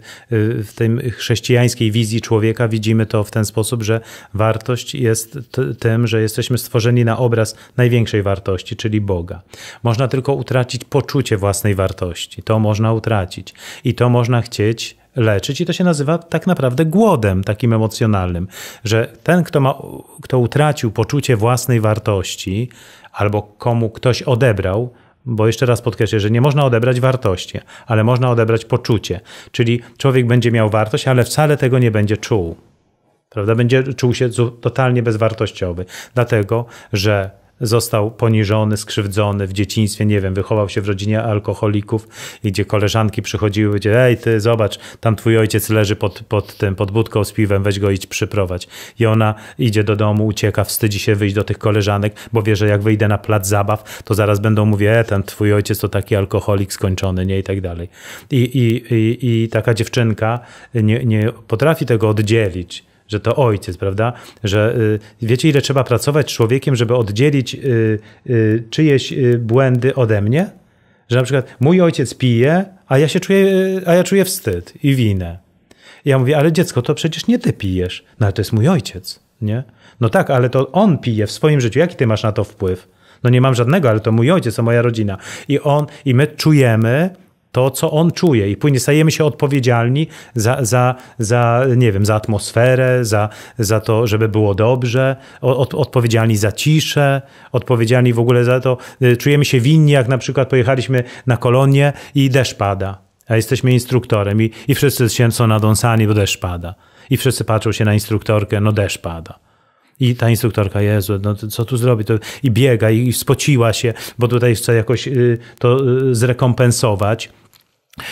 w tej chrześcijańskiej wizji człowieka widzimy to w ten sposób, że wartość jest tym, że jesteśmy stworzeni na obraz największej wartości, czyli Boga. Można tylko utracić poczucie własnej wartości. To można utracić i to można chcieć leczyć i to się nazywa tak naprawdę głodem takim emocjonalnym, że ten, kto, ma, kto utracił poczucie własnej wartości albo komu ktoś odebrał, bo jeszcze raz podkreślę, że nie można odebrać wartości, ale można odebrać poczucie. Czyli człowiek będzie miał wartość, ale wcale tego nie będzie czuł. Prawda? Będzie czuł się totalnie bezwartościowy, dlatego że został poniżony, skrzywdzony w dzieciństwie, nie wiem, wychował się w rodzinie alkoholików i gdzie koleżanki przychodziły, powiedziały, ej ty zobacz, tam twój ojciec leży pod, pod tym, pod budką z piwem, weź go idź przyprowadź. I ona idzie do domu, ucieka, wstydzi się wyjść do tych koleżanek, bo wie, że jak wyjdę na plac zabaw, to zaraz będą mówić, e, ten twój ojciec to taki alkoholik skończony, nie, i tak dalej. I, i, i, i taka dziewczynka nie, nie potrafi tego oddzielić że to ojciec, prawda? Że y, wiecie, ile trzeba pracować człowiekiem, żeby oddzielić y, y, czyjeś błędy ode mnie? Że na przykład mój ojciec pije, a ja się czuję, a ja czuję wstyd i winę. I ja mówię, ale dziecko, to przecież nie ty pijesz. No ale to jest mój ojciec, nie? No tak, ale to on pije w swoim życiu. Jaki ty masz na to wpływ? No nie mam żadnego, ale to mój ojciec, to moja rodzina. I on, i my czujemy, to, co on czuje i później stajemy się odpowiedzialni za, za, za nie wiem, za atmosferę, za, za to, żeby było dobrze, od, odpowiedzialni za ciszę, odpowiedzialni w ogóle za to, y, czujemy się winni, jak na przykład pojechaliśmy na kolonie i deszcz pada, a jesteśmy instruktorem i, i wszyscy się są nadąsani, bo deszcz pada. I wszyscy patrzą się na instruktorkę, no deszcz pada. I ta instruktorka, Jezu, no co tu zrobi? To, I biega, i, spociła się, bo tutaj chce jakoś y, to y, zrekompensować.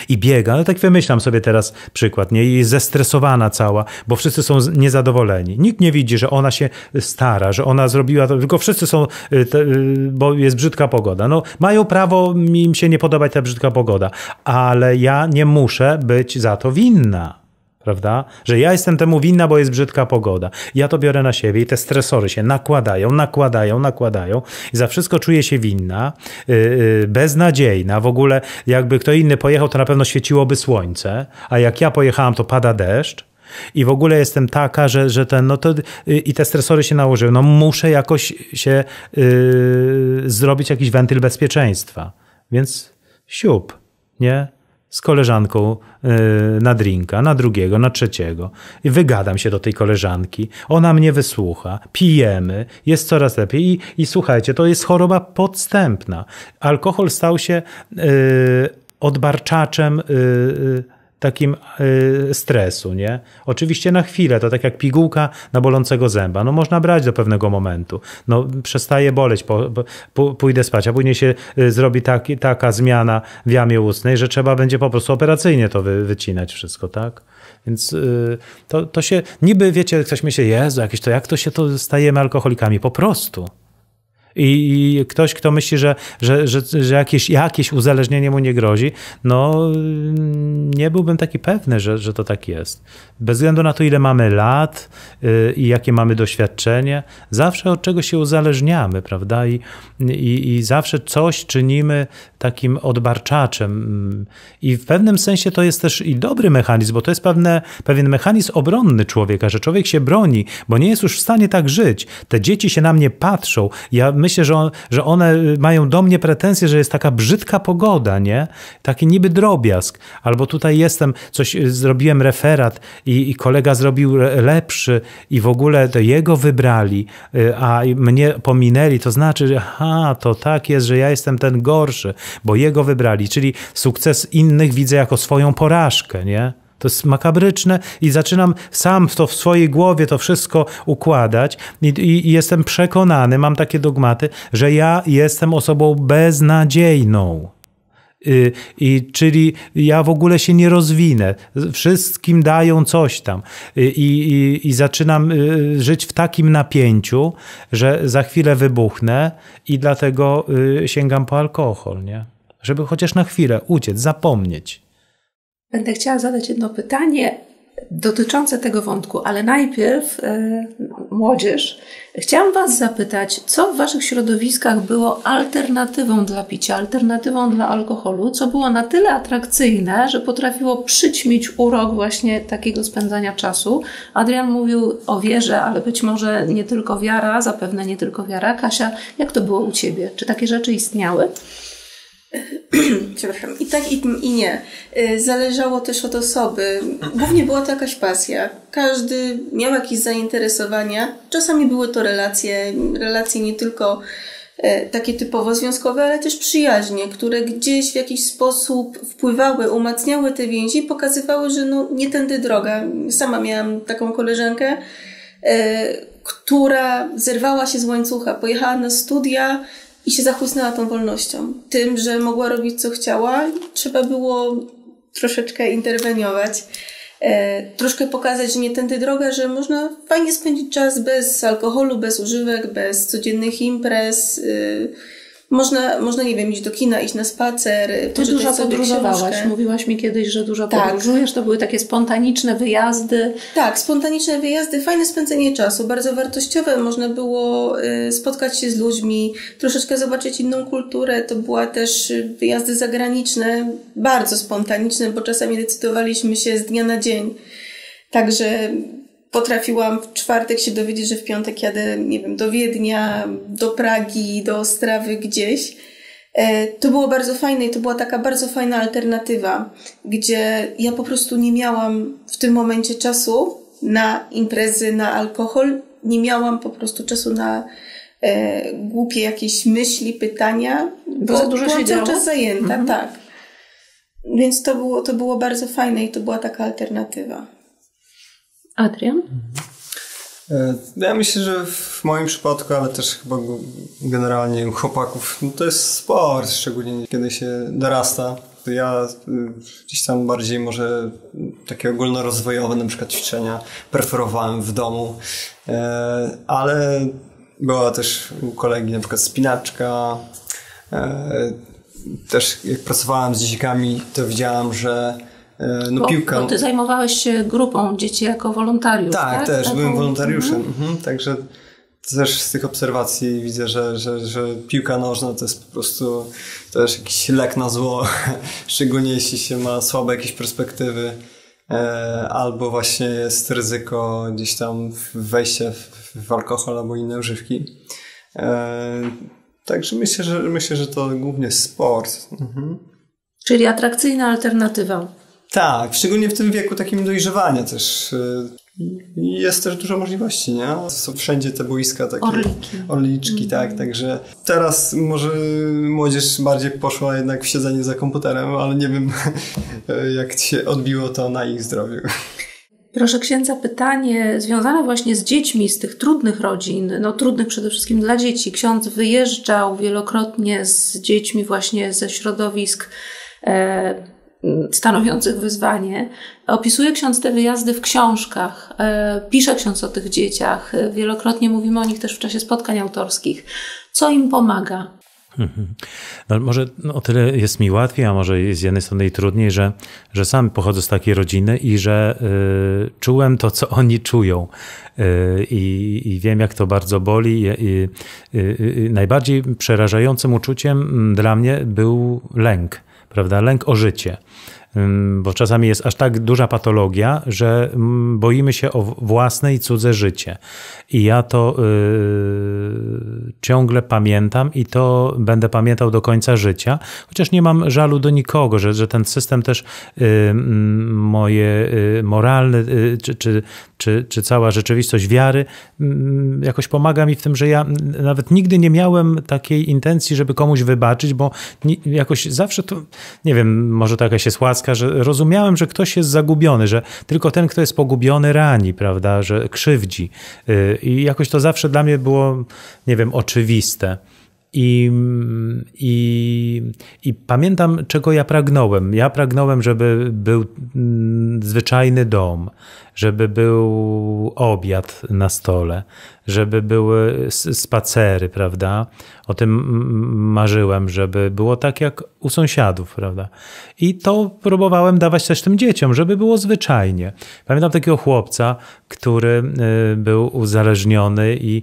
I biega, ale tak wymyślam sobie teraz przykład, nie? I jest zestresowana cała, bo wszyscy są niezadowoleni. Nikt nie widzi, że ona się stara, że ona zrobiła to, tylko wszyscy są, y, y, bo jest brzydka pogoda. No, mają prawo im się nie podobać ta brzydka pogoda, ale ja nie muszę być za to winna prawda? Że ja jestem temu winna, bo jest brzydka pogoda. Ja to biorę na siebie i te stresory się nakładają, nakładają, nakładają i za wszystko czuję się winna, y, y, beznadziejna. W ogóle jakby kto inny pojechał, to na pewno świeciłoby słońce, a jak ja pojechałam, to pada deszcz. I w ogóle jestem taka, że, że ten, no to, y, i te stresory się nałożyły. No muszę jakoś się yy, zrobić jakiś wentyl bezpieczeństwa. Więc siup, nie? z koleżanką e, na drinka, na drugiego, na trzeciego. I wygadam się do tej koleżanki, ona mnie wysłucha, pijemy, jest coraz lepiej. I, i słuchajcie, to jest choroba podstępna. Alkohol stał się e, odbarczaczem. Yy, takim y, stresu, nie? Oczywiście na chwilę, to tak jak pigułka na bolącego zęba. No można brać do pewnego momentu. No przestaje boleć, po, po, pójdę spać, a później się y, zrobi taki, taka zmiana w jamie ustnej, że trzeba będzie po prostu operacyjnie to wy, wycinać wszystko, tak? Więc y, to, to się, niby wiecie, ktoś myśli, Jezu, jakieś to, jak to się to stajemy alkoholikami? Po prostu. I, ktoś, kto myśli, że, że, że, że, jakieś, jakieś uzależnienie mu nie grozi, no nie byłbym taki pewny, że, że to tak jest. Bez względu na to, ile mamy lat y, i jakie mamy doświadczenie, zawsze od czego się uzależniamy, prawda? I, i, i zawsze coś czynimy takim odbarczaczem. I w pewnym sensie to jest też i dobry mechanizm, bo to jest pewne, pewien mechanizm obronny człowieka, że człowiek się broni, bo nie jest już w stanie tak żyć. Te dzieci się na mnie patrzą. Ja myślę, że, on, że one y, mają do mnie pretensje, że jest taka brzydka pogoda, nie? Taki niby drobiazg. Albo tutaj jestem, coś y, zrobiłem referat i, i kolega zrobił lepszy i w ogóle to jego wybrali, y, a mnie pominęli, to znaczy, że aha, to tak jest, że ja jestem ten gorszy, bo jego wybrali. Czyli sukces innych widzę jako swoją porażkę, nie? To jest makabryczne i zaczynam sam to w swojej głowie to wszystko układać I, i, jestem przekonany, mam takie dogmaty, że ja jestem osobą beznadziejną. I, y, I, czyli ja w ogóle się nie rozwinę. Wszystkim dają coś tam. Y, I, i, I zaczynam y, żyć w takim napięciu, że za chwilę wybuchnę i dlatego sięgam po alkohol, nie? Żeby chociaż na chwilę uciec, zapomnieć będę chciała zadać jedno pytanie dotyczące tego wątku, ale najpierw e, młodzież. Chciałam Was zapytać, co w Waszych środowiskach było alternatywą dla picia, alternatywą dla alkoholu, co było na tyle atrakcyjne, że potrafiło przyćmić urok właśnie takiego spędzania czasu. Adrian mówił o wierze, ale być może nie tylko wiara, zapewne nie tylko wiara. Kasia, jak to było u Ciebie? Czy takie rzeczy istniały? [clears throat] przepraszam, i tak, i, i, nie. Y, zależało też od osoby. Głównie była to jakaś pasja. Każdy miał jakieś zainteresowania. Czasami były to relacje, relacje nie tylko y, takie typowo związkowe, ale też przyjaźnie, które gdzieś w jakiś sposób wpływały, umacniały te więzi, pokazywały, że no nie tędy droga. Sama miałam taką koleżankę, y, która zerwała się z łańcucha, pojechała na studia, i się zachłysnęła tą wolnością. Tym, że mogła robić co chciała, trzeba było troszeczkę interweniować. E, troszkę pokazać, że nie tędy droga, że można fajnie spędzić czas bez alkoholu, bez używek, bez codziennych imprez. E, można, można, nie wiem, iść do kina, iść na spacer. Y, Ty dużo podróżowałaś. Mówiłaś mi kiedyś, że dużo tak. podróżujesz. To były takie spontaniczne wyjazdy. Tak, spontaniczne wyjazdy, fajne spędzenie czasu, bardzo wartościowe. Można było y, spotkać się z ludźmi, troszeczkę zobaczyć inną kulturę. To była też y, wyjazdy zagraniczne, bardzo spontaniczne, bo czasami decydowaliśmy się z dnia na dzień. Także potrafiłam w czwartek się dowiedzieć, że w piątek jadę, nie wiem, do Wiednia, do Pragi, do Ostrawy gdzieś. E, to było bardzo fajne i to była taka bardzo fajna alternatywa, gdzie ja po prostu nie miałam w tym momencie czasu na imprezy, na alkohol, nie miałam po prostu czasu na e, głupie jakieś myśli, pytania, bo, bo dużo byłam cały czas zajęta, mhm. tak. Więc to było, to było bardzo fajne i to była taka alternatywa. Adrian? E, ja myślę, że w moim przypadku, ale też chyba generalnie u chłopaków, no to jest sport, szczególnie kiedy się dorasta. Ja e, gdzieś tam bardziej może takie ogólnorozwojowe na przykład ćwiczenia preferowałem w domu, e, ale była też u kolegi na przykład spinaczka. Też jak pracowałem z dziećkami, to widziałem, że E, no, bo, piłka. Bo ty zajmowałeś się grupą dzieci jako wolontariusz. Tak, tak? też, byłem wolontariuszem. Mhm. Mhm, także też z tych obserwacji widzę, że, że, że, piłka nożna to jest po prostu też jakiś lek na zło, [laughs] szczególnie jeśli się ma słabe jakieś perspektywy, e, albo właśnie jest ryzyko gdzieś tam wejścia w, alkohol albo inne używki. E, także myślę, że myślę, że to głównie sport. Mhm. Czyli atrakcyjna alternatywa tak, szczególnie w tym wieku takim dojrzewania też. Y, jest też dużo możliwości, nie? Są wszędzie te boiska takie. Orliki. Orliczki, mm. tak. Mhm. Także teraz może młodzież bardziej poszła jednak w siedzenie za komputerem, ale nie wiem, [laughs] jak się odbiło to na ich zdrowiu. Proszę księdza, pytanie związane właśnie z dziećmi z tych trudnych rodzin, no trudnych przede wszystkim dla dzieci. Ksiądz wyjeżdżał wielokrotnie z dziećmi właśnie ze środowisk. E, stanowiących wyzwanie. Opisuje ksiądz te wyjazdy w książkach, e, pisze ksiądz o tych dzieciach, e, wielokrotnie mówimy o nich też w czasie spotkań autorskich. Co im pomaga? Mhm. No, może no, o tyle jest mi łatwiej, a może jest z jednej strony i trudniej, że, że sam pochodzę z takiej rodziny i że y, czułem to, co oni czują. i I wiem, jak to bardzo boli. I, najbardziej przerażającym uczuciem dla mnie był lęk prawda? Lęk o życie bo czasami jest aż tak duża patologia, że mm, boimy się o własne i cudze życie. I ja to y, ciągle pamiętam i to będę pamiętał do końca życia, chociaż nie mam żalu do nikogo, że, że ten system też y, mm, moje y, moralne czy, czy, czy, czy cała rzeczywistość wiary mm, jakoś pomaga mi w tym, że ja nawet nigdy nie miałem takiej intencji, żeby komuś wybaczyć, bo ni, jakoś zawsze to, nie wiem, może to jakaś jest że rozumiałem, że ktoś jest zagubiony, że tylko ten, kto jest pogubiony, rani, prawda, że krzywdzi. Y, I jakoś to zawsze dla mnie było, nie wiem, oczywiste. I, mm, i, I pamiętam, czego ja pragnąłem. Ja pragnąłem, żeby był mm, zwyczajny dom, żeby był obiad na stole, żeby były spacery, prawda? O tym marzyłem, żeby było tak jak u sąsiadów, prawda? I to próbowałem dawać też tym dzieciom, żeby było zwyczajnie. Pamiętam takiego chłopca, który y, był uzależniony i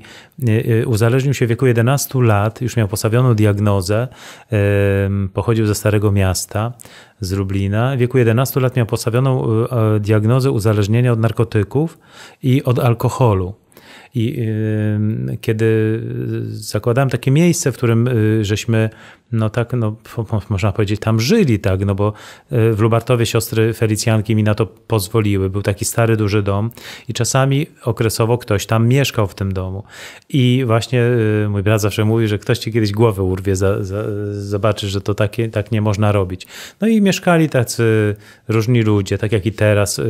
y, y, uzależnił się w wieku 11 lat, już miał postawioną diagnozę, pochodził ze Starego Miasta, z Lublina. W wieku 11 lat miał postawioną y, diagnozę uzależnienia od narkotyków i od alkoholu. I kiedy zakładałem takie miejsce, w którym y, żeśmy no tak, no, można powiedzieć, tam żyli, tak, no bo e, w Lubartowie siostry Felicjanki mi na to pozwoliły. Był taki stary, duży dom i czasami okresowo ktoś tam mieszkał w tym domu. I właśnie e, mój brat zawsze mówi, że ktoś ci kiedyś głowę urwie, za, za, zobaczysz, że to takie, tak nie można robić. No i mieszkali tacy różni ludzie, tak jak i teraz e,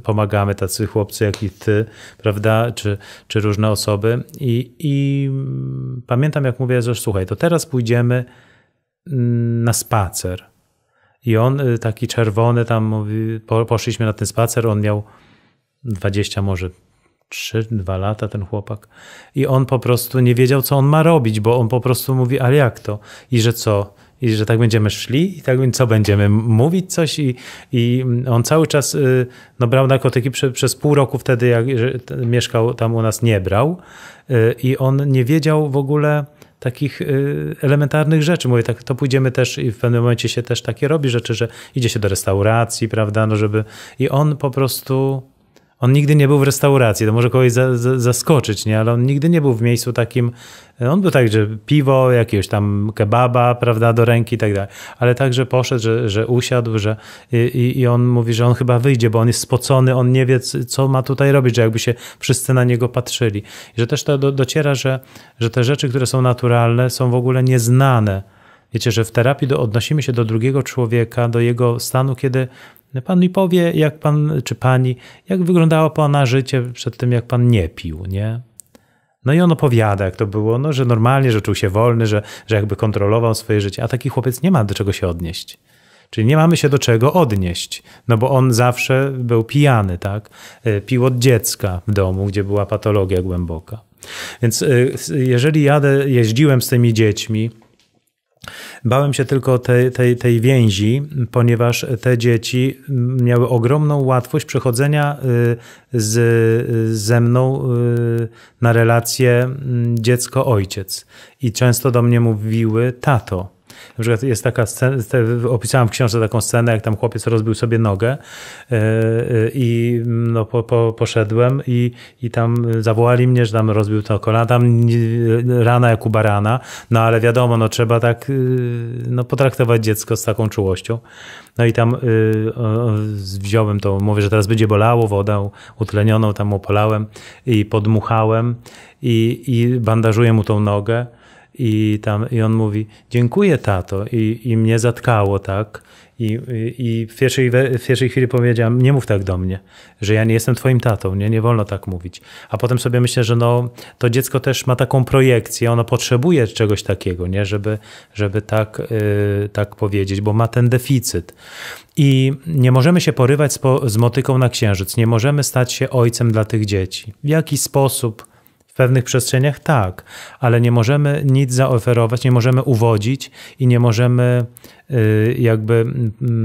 pomagamy, tacy chłopcy jak i ty, prawda, czy, czy różne osoby. I, i mm, pamiętam, jak mówię, że słuchaj, to teraz pójdziemy na spacer. I on y, taki czerwony tam mówi, poszliśmy na ten spacer, on miał 20 może 3, 2 lata ten chłopak. I on po prostu nie wiedział, co on ma robić, bo on po prostu mówi, ale jak to? I że co? I że tak będziemy szli? I tak co będziemy? Mówić coś? I, i on cały czas y, no, brał narkotyki przez pół roku wtedy, jak mieszkał tam u nas, nie brał. Y, I on nie wiedział w ogóle takich y, elementarnych rzeczy. Mówię, tak, to pójdziemy też i w pewnym momencie się też takie robi rzeczy, że idzie się do restauracji, prawda, no żeby i on po prostu on nigdy nie był w restauracji, to może kogoś za, za, zaskoczyć, nie? ale on nigdy nie był w miejscu takim, on był tak, że piwo, jakiegoś tam kebaba, prawda, do ręki i tak dalej, ale także poszedł, że, że usiadł, że i, i on mówi, że on chyba wyjdzie, bo on jest spocony, on nie wie, co ma tutaj robić, że jakby się wszyscy na niego patrzyli. I że też to do, dociera, że, że te rzeczy, które są naturalne, są w ogóle nieznane. Wiecie, że w terapii do, odnosimy się do drugiego człowieka, do jego stanu, kiedy Pan mi powie, jak pan, czy pani, jak wyglądało pana życie przed tym, jak pan nie pił, nie? No i on opowiada, jak to było, no, że normalnie, że czuł się wolny, że, że jakby kontrolował swoje życie, a taki chłopiec nie ma do czego się odnieść. Czyli nie mamy się do czego odnieść, no bo on zawsze był pijany, tak? E, pił od dziecka w domu, gdzie była patologia głęboka. Więc e, jeżeli jadę, jeździłem z tymi dziećmi, Bałem się tylko tej, tej, tej więzi, ponieważ te dzieci miały ogromną łatwość przechodzenia y, z, ze mną y, na relację mm, dziecko-ojciec. I często do mnie mówiły tato. Na przykład jest taka scena, opisałem w książce taką scenę, jak tam chłopiec rozbił sobie nogę e, e, i mm, no, po, po, poszedłem i, i tam zawołali mnie, że tam rozbił to kolana, tam rana jak u barana, no ale wiadomo, no trzeba tak y, no, potraktować dziecko z taką czułością. No i tam y, wziąłem to, mówię, że teraz będzie bolało, wodę utlenioną tam opalałem i podmuchałem i, i bandażuję mu tą nogę i, tam, i on mówi, dziękuję tato i, i mnie zatkało, tak? I, i w, pierwszej, w pierwszej chwili powiedziałem, nie mów tak do mnie, że ja nie jestem twoim tatą, nie, nie wolno tak mówić. A potem sobie myślę, że no, to dziecko też ma taką projekcję, ono potrzebuje czegoś takiego, nie? Żeby, żeby tak, yy, tak powiedzieć, bo ma ten deficyt. I nie możemy się porywać z, po, z motyką na księżyc, nie możemy stać się ojcem dla tych dzieci. W jaki sposób pewnych przestrzeniach tak, ale nie możemy nic zaoferować, nie możemy uwodzić i nie możemy y, jakby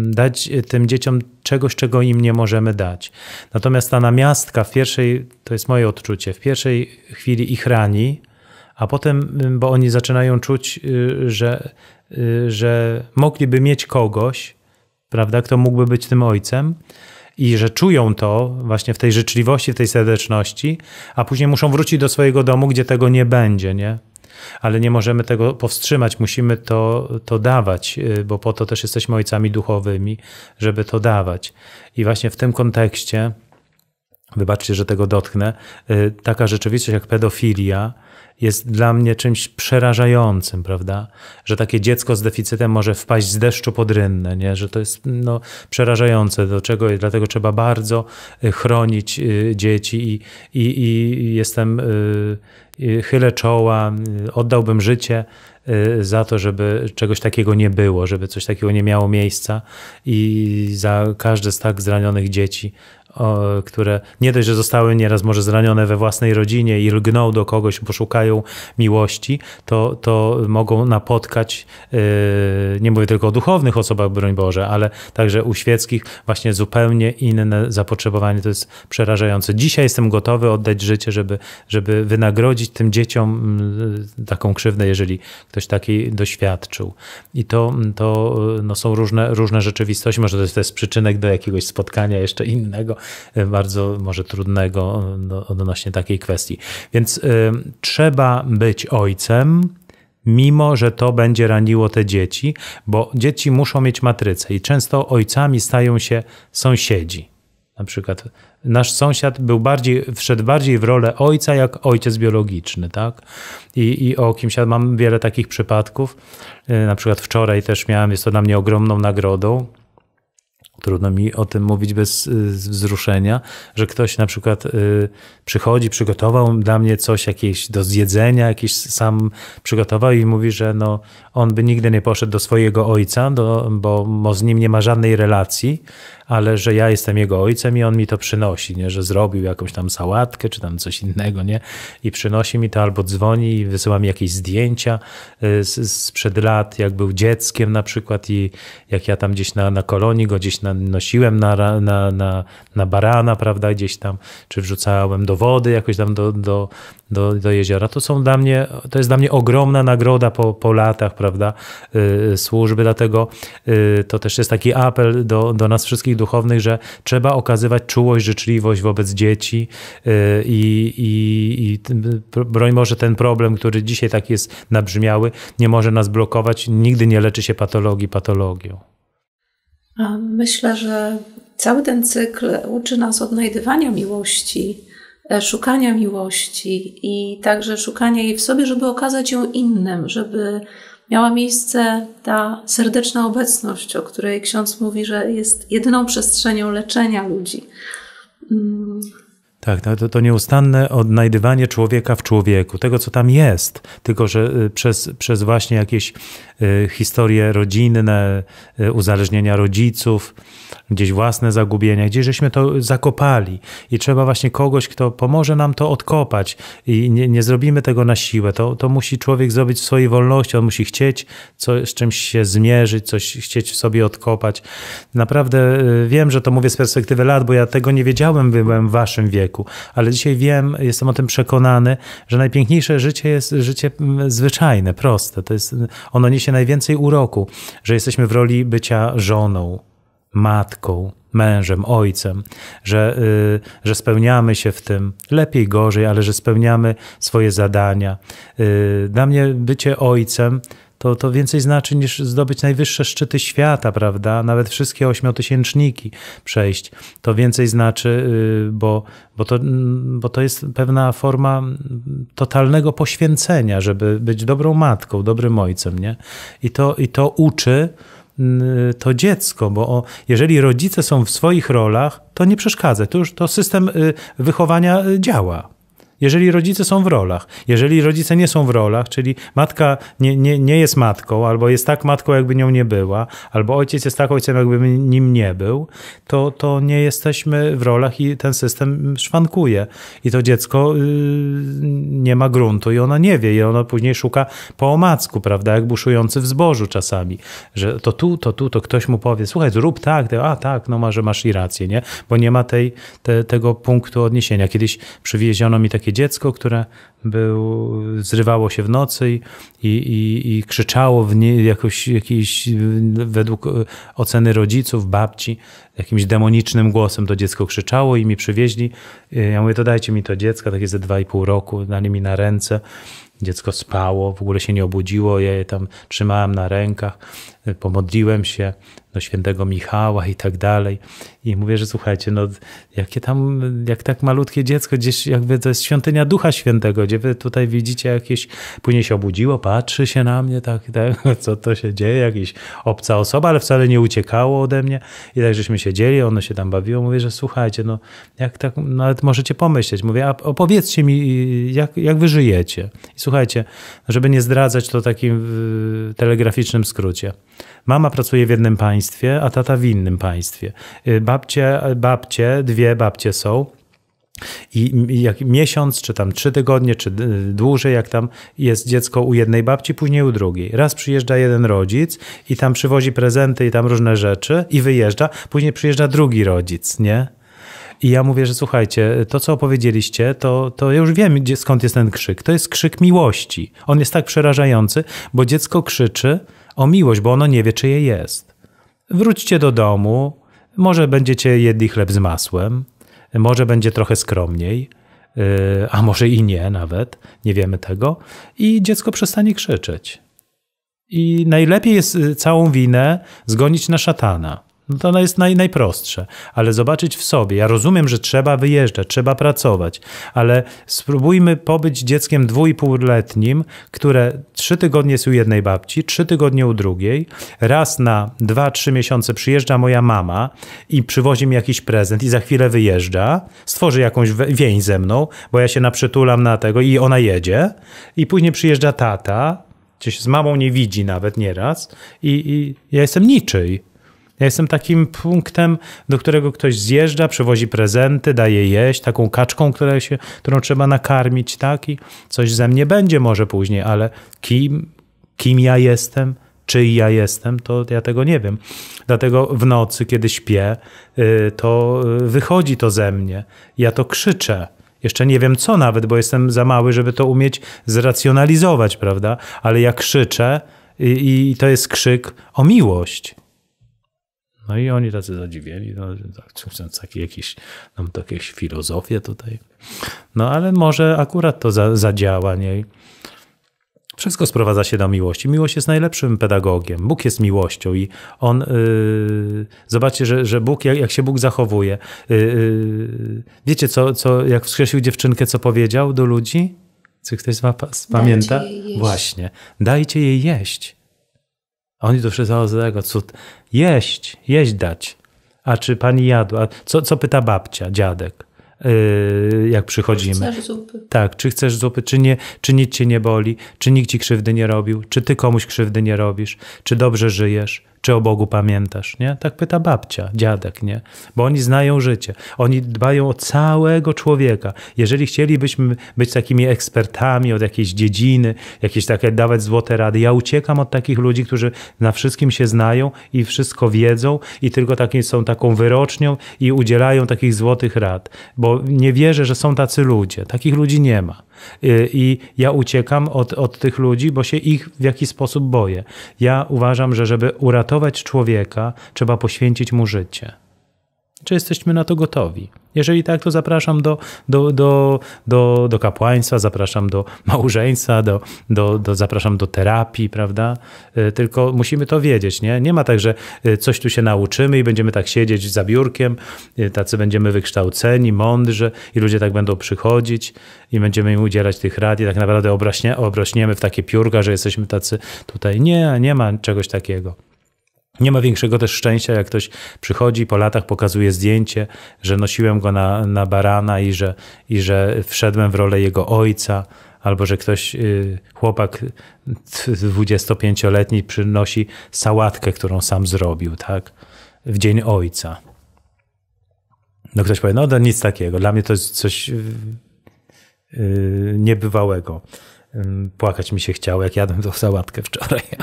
dać tym dzieciom czegoś, czego im nie możemy dać. Natomiast ta namiastka w pierwszej, to jest moje odczucie, w pierwszej chwili ich rani, a potem, bo oni zaczynają czuć, y, że, y, że mogliby mieć kogoś, prawda, kto mógłby być tym ojcem, i że czują to właśnie w tej życzliwości, w tej serdeczności, a później muszą wrócić do swojego domu, gdzie tego nie będzie, nie? ale nie możemy tego powstrzymać, musimy to, to dawać, y, bo po to też jesteśmy ojcami duchowymi, żeby to dawać. I właśnie w tym kontekście, wybaczcie, że tego dotknę, y, taka rzeczywistość jak pedofilia jest dla mnie czymś przerażającym, prawda? Że takie dziecko z deficytem może wpaść z deszczu pod rynne, nie? że to jest no, przerażające, do czego, dlatego trzeba bardzo y, chronić y, dzieci i, i, i jestem, y, chylę czoła, oddałbym życie za to, żeby czegoś takiego nie było, żeby coś takiego nie miało miejsca i za każde z tak zranionych dzieci które nie dość, że zostały nieraz może zranione we własnej rodzinie i lgną do kogoś, poszukają miłości, to, to mogą napotkać, y, nie mówię tylko o duchownych osobach, broń Boże, ale także u świeckich właśnie zupełnie inne zapotrzebowanie. To jest przerażające. Dzisiaj jestem gotowy oddać życie, żeby, żeby wynagrodzić tym dzieciom y, taką krzywdę, jeżeli ktoś taki doświadczył. I to, to no, są różne, różne rzeczywistości. Może to jest, to jest przyczynek do jakiegoś spotkania jeszcze innego, E, bardzo może trudnego e, odnośnie takiej kwestii. Więc e, trzeba być ojcem, mimo że to będzie raniło te dzieci, bo dzieci muszą mieć matrycę i często ojcami stają się sąsiedzi. Na przykład nasz sąsiad był bardziej, wszedł bardziej w rolę ojca jak ojciec biologiczny, tak? I, i o kimś, ja mam wiele takich przypadków. Na przykład wczoraj też miałem, jest to dla mnie ogromną nagrodą, Trudno mi o tym mówić bez y, wzruszenia, że ktoś na przykład y, przychodzi, przygotował dla mnie coś jakieś do zjedzenia, jakiś sam przygotował i mówi, że no, on by nigdy nie poszedł do swojego ojca, do, bo, bo z nim nie ma żadnej relacji, ale że ja jestem jego ojcem i on mi to przynosi, nie? że zrobił jakąś tam sałatkę czy tam coś innego nie? i przynosi mi to albo dzwoni i wysyła mi jakieś zdjęcia y, z, sprzed lat, jak był dzieckiem na przykład i jak ja tam gdzieś na, na kolonii go gdzieś na, nosiłem na, na, na, na barana, prawda, gdzieś tam, czy wrzucałem do wody jakoś tam do, do, do, do jeziora. To, są dla mnie, to jest dla mnie ogromna nagroda po, po latach prawda, yy, służby, dlatego yy, to też jest taki apel do, do nas wszystkich duchownych, że trzeba okazywać czułość, życzliwość wobec dzieci yy, i, i, i broń może ten problem, który dzisiaj tak jest nabrzmiały, nie może nas blokować, nigdy nie leczy się patologii patologią. Myślę, że cały ten cykl uczy nas odnajdywania miłości, E, szukania miłości i także szukania jej w sobie, żeby okazać ją innym, żeby miała miejsce ta serdeczna obecność, o której ksiądz mówi, że jest jedyną przestrzenią leczenia ludzi. Mm. Tak, no to, to nieustanne odnajdywanie człowieka w człowieku, tego co tam jest, tylko że y, przez, przez właśnie jakieś y, historie rodzinne, y, uzależnienia rodziców, gdzieś własne zagubienia, gdzieś żeśmy to zakopali i trzeba właśnie kogoś, kto pomoże nam to odkopać i nie, nie zrobimy tego na siłę, to, to musi człowiek zrobić w swojej wolności, on musi chcieć coś z czymś się zmierzyć, coś chcieć w sobie odkopać. Naprawdę wiem, że to mówię z perspektywy lat, bo ja tego nie wiedziałem, byłem w waszym wieku, wieku. Ale dzisiaj wiem, jestem o tym przekonany, że najpiękniejsze życie jest życie mm, zwyczajne, proste. To jest, mm, ono niesie najwięcej uroku, że jesteśmy w roli bycia żoną, matką, mężem, ojcem, że, yy, że spełniamy się w tym lepiej, gorzej, ale że spełniamy swoje zadania. Yy, dla mnie bycie ojcem to, to więcej znaczy niż zdobyć najwyższe szczyty świata, prawda? Nawet wszystkie ośmiotysięczniki przejść. To więcej znaczy, y, bo, bo, to, mm, bo to jest pewna forma mm, totalnego poświęcenia, żeby być dobrą matką, dobrym ojcem, nie? I to, i to uczy mm, to dziecko, bo o, jeżeli rodzice są w swoich rolach, to nie przeszkadza. To już to system y, wychowania y, działa. Jeżeli rodzice są w rolach, jeżeli rodzice nie są w rolach, czyli matka nie, nie, nie jest matką, albo jest tak matką, jakby nią nie była, albo ojciec jest tak ojcem, jakby nim nie był, to, to nie jesteśmy w rolach i ten system szwankuje. I to dziecko yy, nie ma gruntu i ona nie wie, i ona później szuka po omacku, prawda, jak buszujący w zbożu czasami, że to tu, to tu, to ktoś mu powie, słuchaj, zrób tak, a tak, no ma, że masz i rację, nie? Bo nie ma tej, te, tego punktu odniesienia. Kiedyś przywieziono mi takie dziecko, które był, zrywało się w nocy i, i, i krzyczało w nie, jakoś, jakiś, według e, oceny rodziców, babci, jakimś demonicznym głosem to dziecko krzyczało i mi przywieźli. E, ja mówię, to dajcie mi to dziecko, takie ze 2,5 roku, dali mi na ręce. Dziecko spało, w ogóle się nie obudziło, ja je tam trzymałem na rękach pomodliłem się do świętego Michała i tak dalej. I mówię, że słuchajcie, no jakie tam, jak tak malutkie dziecko, gdzieś jakby to jest świątynia Ducha Świętego, gdzie wy tutaj widzicie jakieś, później się obudziło, patrzy się na mnie, tak, tak [laughs] co to się dzieje, jakiś obca osoba, ale wcale nie uciekało ode mnie. I tak żeśmy siedzieli, ono się tam bawiło. Mówię, że słuchajcie, no jak tak, no, nawet możecie pomyśleć. Mówię, a opowiedzcie mi, jak, jak wy żyjecie. I słuchajcie, no, żeby nie zdradzać to takim telegraficznym skrócie. Mama pracuje w jednym państwie, a tata w innym państwie. Y, babcie, babcie dwie babcie są. I jak miesiąc, czy tam trzy tygodnie, czy dłużej, jak tam jest dziecko u jednej babci, później u drugiej. Raz przyjeżdża jeden rodzic i tam przywozi prezenty i tam różne rzeczy i wyjeżdża, później przyjeżdża drugi rodzic, nie? I ja mówię, że słuchajcie, to co opowiedzieliście, to, to ja już wiem, gdzie, skąd jest ten krzyk. To jest krzyk miłości. On jest tak przerażający, bo dziecko krzyczy, o miłość, bo ono nie wie, czy je jest. Wróćcie do domu, może będziecie jedli chleb z masłem, może będzie trochę skromniej, y, a może i nie nawet, nie wiemy tego, i dziecko przestanie krzyczeć. I najlepiej jest y, całą winę zgonić na szatana. No to jest naj, najprostsze, ale zobaczyć w sobie. Ja rozumiem, że trzeba wyjeżdżać, trzeba pracować, ale spróbujmy pobyć dzieckiem dwójpółletnim, które trzy tygodnie jest u jednej babci, trzy tygodnie u drugiej. Raz na dwa, trzy miesiące przyjeżdża moja mama i przywozi mi jakiś prezent i za chwilę wyjeżdża, stworzy jakąś więź ze mną, bo ja się naprzytulam na tego i ona jedzie. I później przyjeżdża tata, gdzieś z mamą nie widzi nawet nieraz i, i ja jestem niczyj. Ja jestem takim punktem, do którego ktoś zjeżdża, przywozi prezenty, daje jeść, taką kaczką, która się, którą trzeba nakarmić, tak? I coś ze mnie będzie może później, ale kim, kim ja jestem, czyj ja jestem, to ja tego nie wiem. Dlatego w nocy, kiedy śpię, y, to y, wychodzi to ze mnie. Ja to krzyczę. Jeszcze nie wiem co nawet, bo jestem za mały, żeby to umieć zracjonalizować, prawda? Ale ja krzyczę i, i to jest krzyk o miłość. No i oni tacy zadziwieni, no, tak, takie jakieś, nam to jakieś filozofie tutaj. No ale może akurat to za, zadziała, nie? Wszystko sprowadza się do miłości. Miłość jest najlepszym pedagogiem. Bóg jest miłością i on. Yy, zobaczcie, że, że Bóg, jak, jak się Bóg zachowuje. Yy, yy, wiecie, co, co, jak wskrzesił dziewczynkę, co powiedział do ludzi? Czy ktoś z Was pamięta? Właśnie. Dajcie jej jeść. A oni do tego, co jeść, jeść dać. A czy pani jadła? Co, co pyta babcia, dziadek? Yy, jak przychodzimy. Chcesz zupy. Tak, czy chcesz zupy, czy nie, czy nic cię nie boli, czy nikt ci krzywdy nie robił, czy ty komuś krzywdy nie robisz, czy dobrze żyjesz, czy o Bogu pamiętasz, nie? Tak pyta babcia, dziadek, nie? Bo oni znają życie, oni dbają o całego człowieka. Jeżeli chcielibyśmy być takimi ekspertami od jakiejś dziedziny, jakieś takie dawać złote rady, ja uciekam od takich ludzi, którzy na wszystkim się znają i wszystko wiedzą i tylko takie są taką wyrocznią i udzielają takich złotych rad, bo nie wierzę, że są tacy ludzie. Takich ludzi nie ma. Y, I ja uciekam od, od tych ludzi, bo się ich w jakiś sposób boję. Ja uważam, że żeby uratować człowieka, trzeba poświęcić mu życie. Czy jesteśmy na to gotowi? Jeżeli tak, to zapraszam do, do, do, do, do kapłaństwa, zapraszam do małżeństwa, do, do, do, zapraszam do terapii, prawda? E, tylko musimy to wiedzieć, nie? Nie ma tak, że e, coś tu się nauczymy i będziemy tak siedzieć za biurkiem, e, tacy będziemy wykształceni, mądrzy i ludzie tak będą przychodzić i będziemy im udzielać tych rad i tak naprawdę obraśnie, obrośniemy w takie piórka, że jesteśmy tacy tutaj. Nie, nie ma czegoś takiego. Nie ma większego też szczęścia, jak ktoś przychodzi po latach, pokazuje zdjęcie, że nosiłem go na, na barana i że, i że wszedłem w rolę jego ojca, albo że ktoś, y, chłopak 25-letni, przynosi sałatkę, którą sam zrobił, tak? W dzień ojca. No ktoś powie, no to nic takiego. Dla mnie to jest coś y, y, niebywałego. Płakać mi się chciało, jak jadłem tą sałatkę wczoraj. [laughs]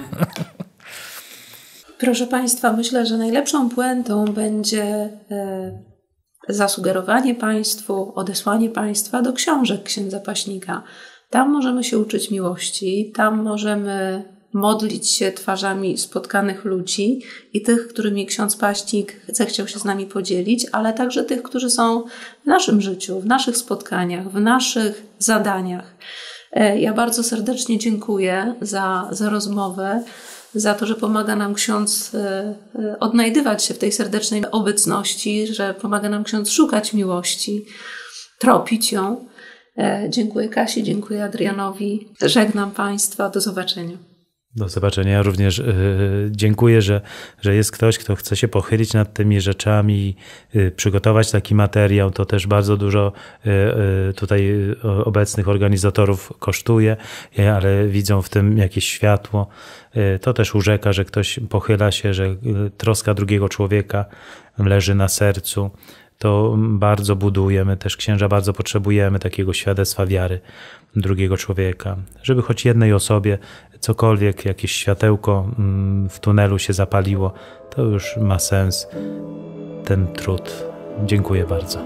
Proszę Państwa, myślę, że najlepszą puentą będzie e, zasugerowanie Państwu, odesłanie Państwa do książek księdza Paśnika. Tam możemy się uczyć miłości, tam możemy modlić się twarzami spotkanych ludzi i tych, którymi ksiądz Paśnik zechciał się z nami podzielić, ale także tych, którzy są w naszym życiu, w naszych spotkaniach, w naszych zadaniach. E, ja bardzo serdecznie dziękuję za, za rozmowę za to, że pomaga nam ksiądz e, e, odnajdywać się w tej serdecznej obecności, że pomaga nam ksiądz szukać miłości, tropić ją. E, dziękuję Kasi, dziękuję Adrianowi. Żegnam Państwa, do zobaczenia. Do zobaczenia. Ja również yy, dziękuję, że, że jest ktoś, kto chce się pochylić nad tymi rzeczami, yy, przygotować taki materiał. To też bardzo dużo yy, tutaj obecnych organizatorów kosztuje, ale widzą w tym jakieś światło. To też urzeka, że ktoś pochyla się, że troska drugiego człowieka leży na sercu to bardzo budujemy, też księża bardzo potrzebujemy takiego świadectwa wiary drugiego człowieka, żeby choć jednej osobie cokolwiek, jakieś światełko mm, w tunelu się zapaliło, to już ma sens ten trud. Dziękuję bardzo.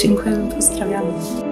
Dziękuję, pozdrawiam.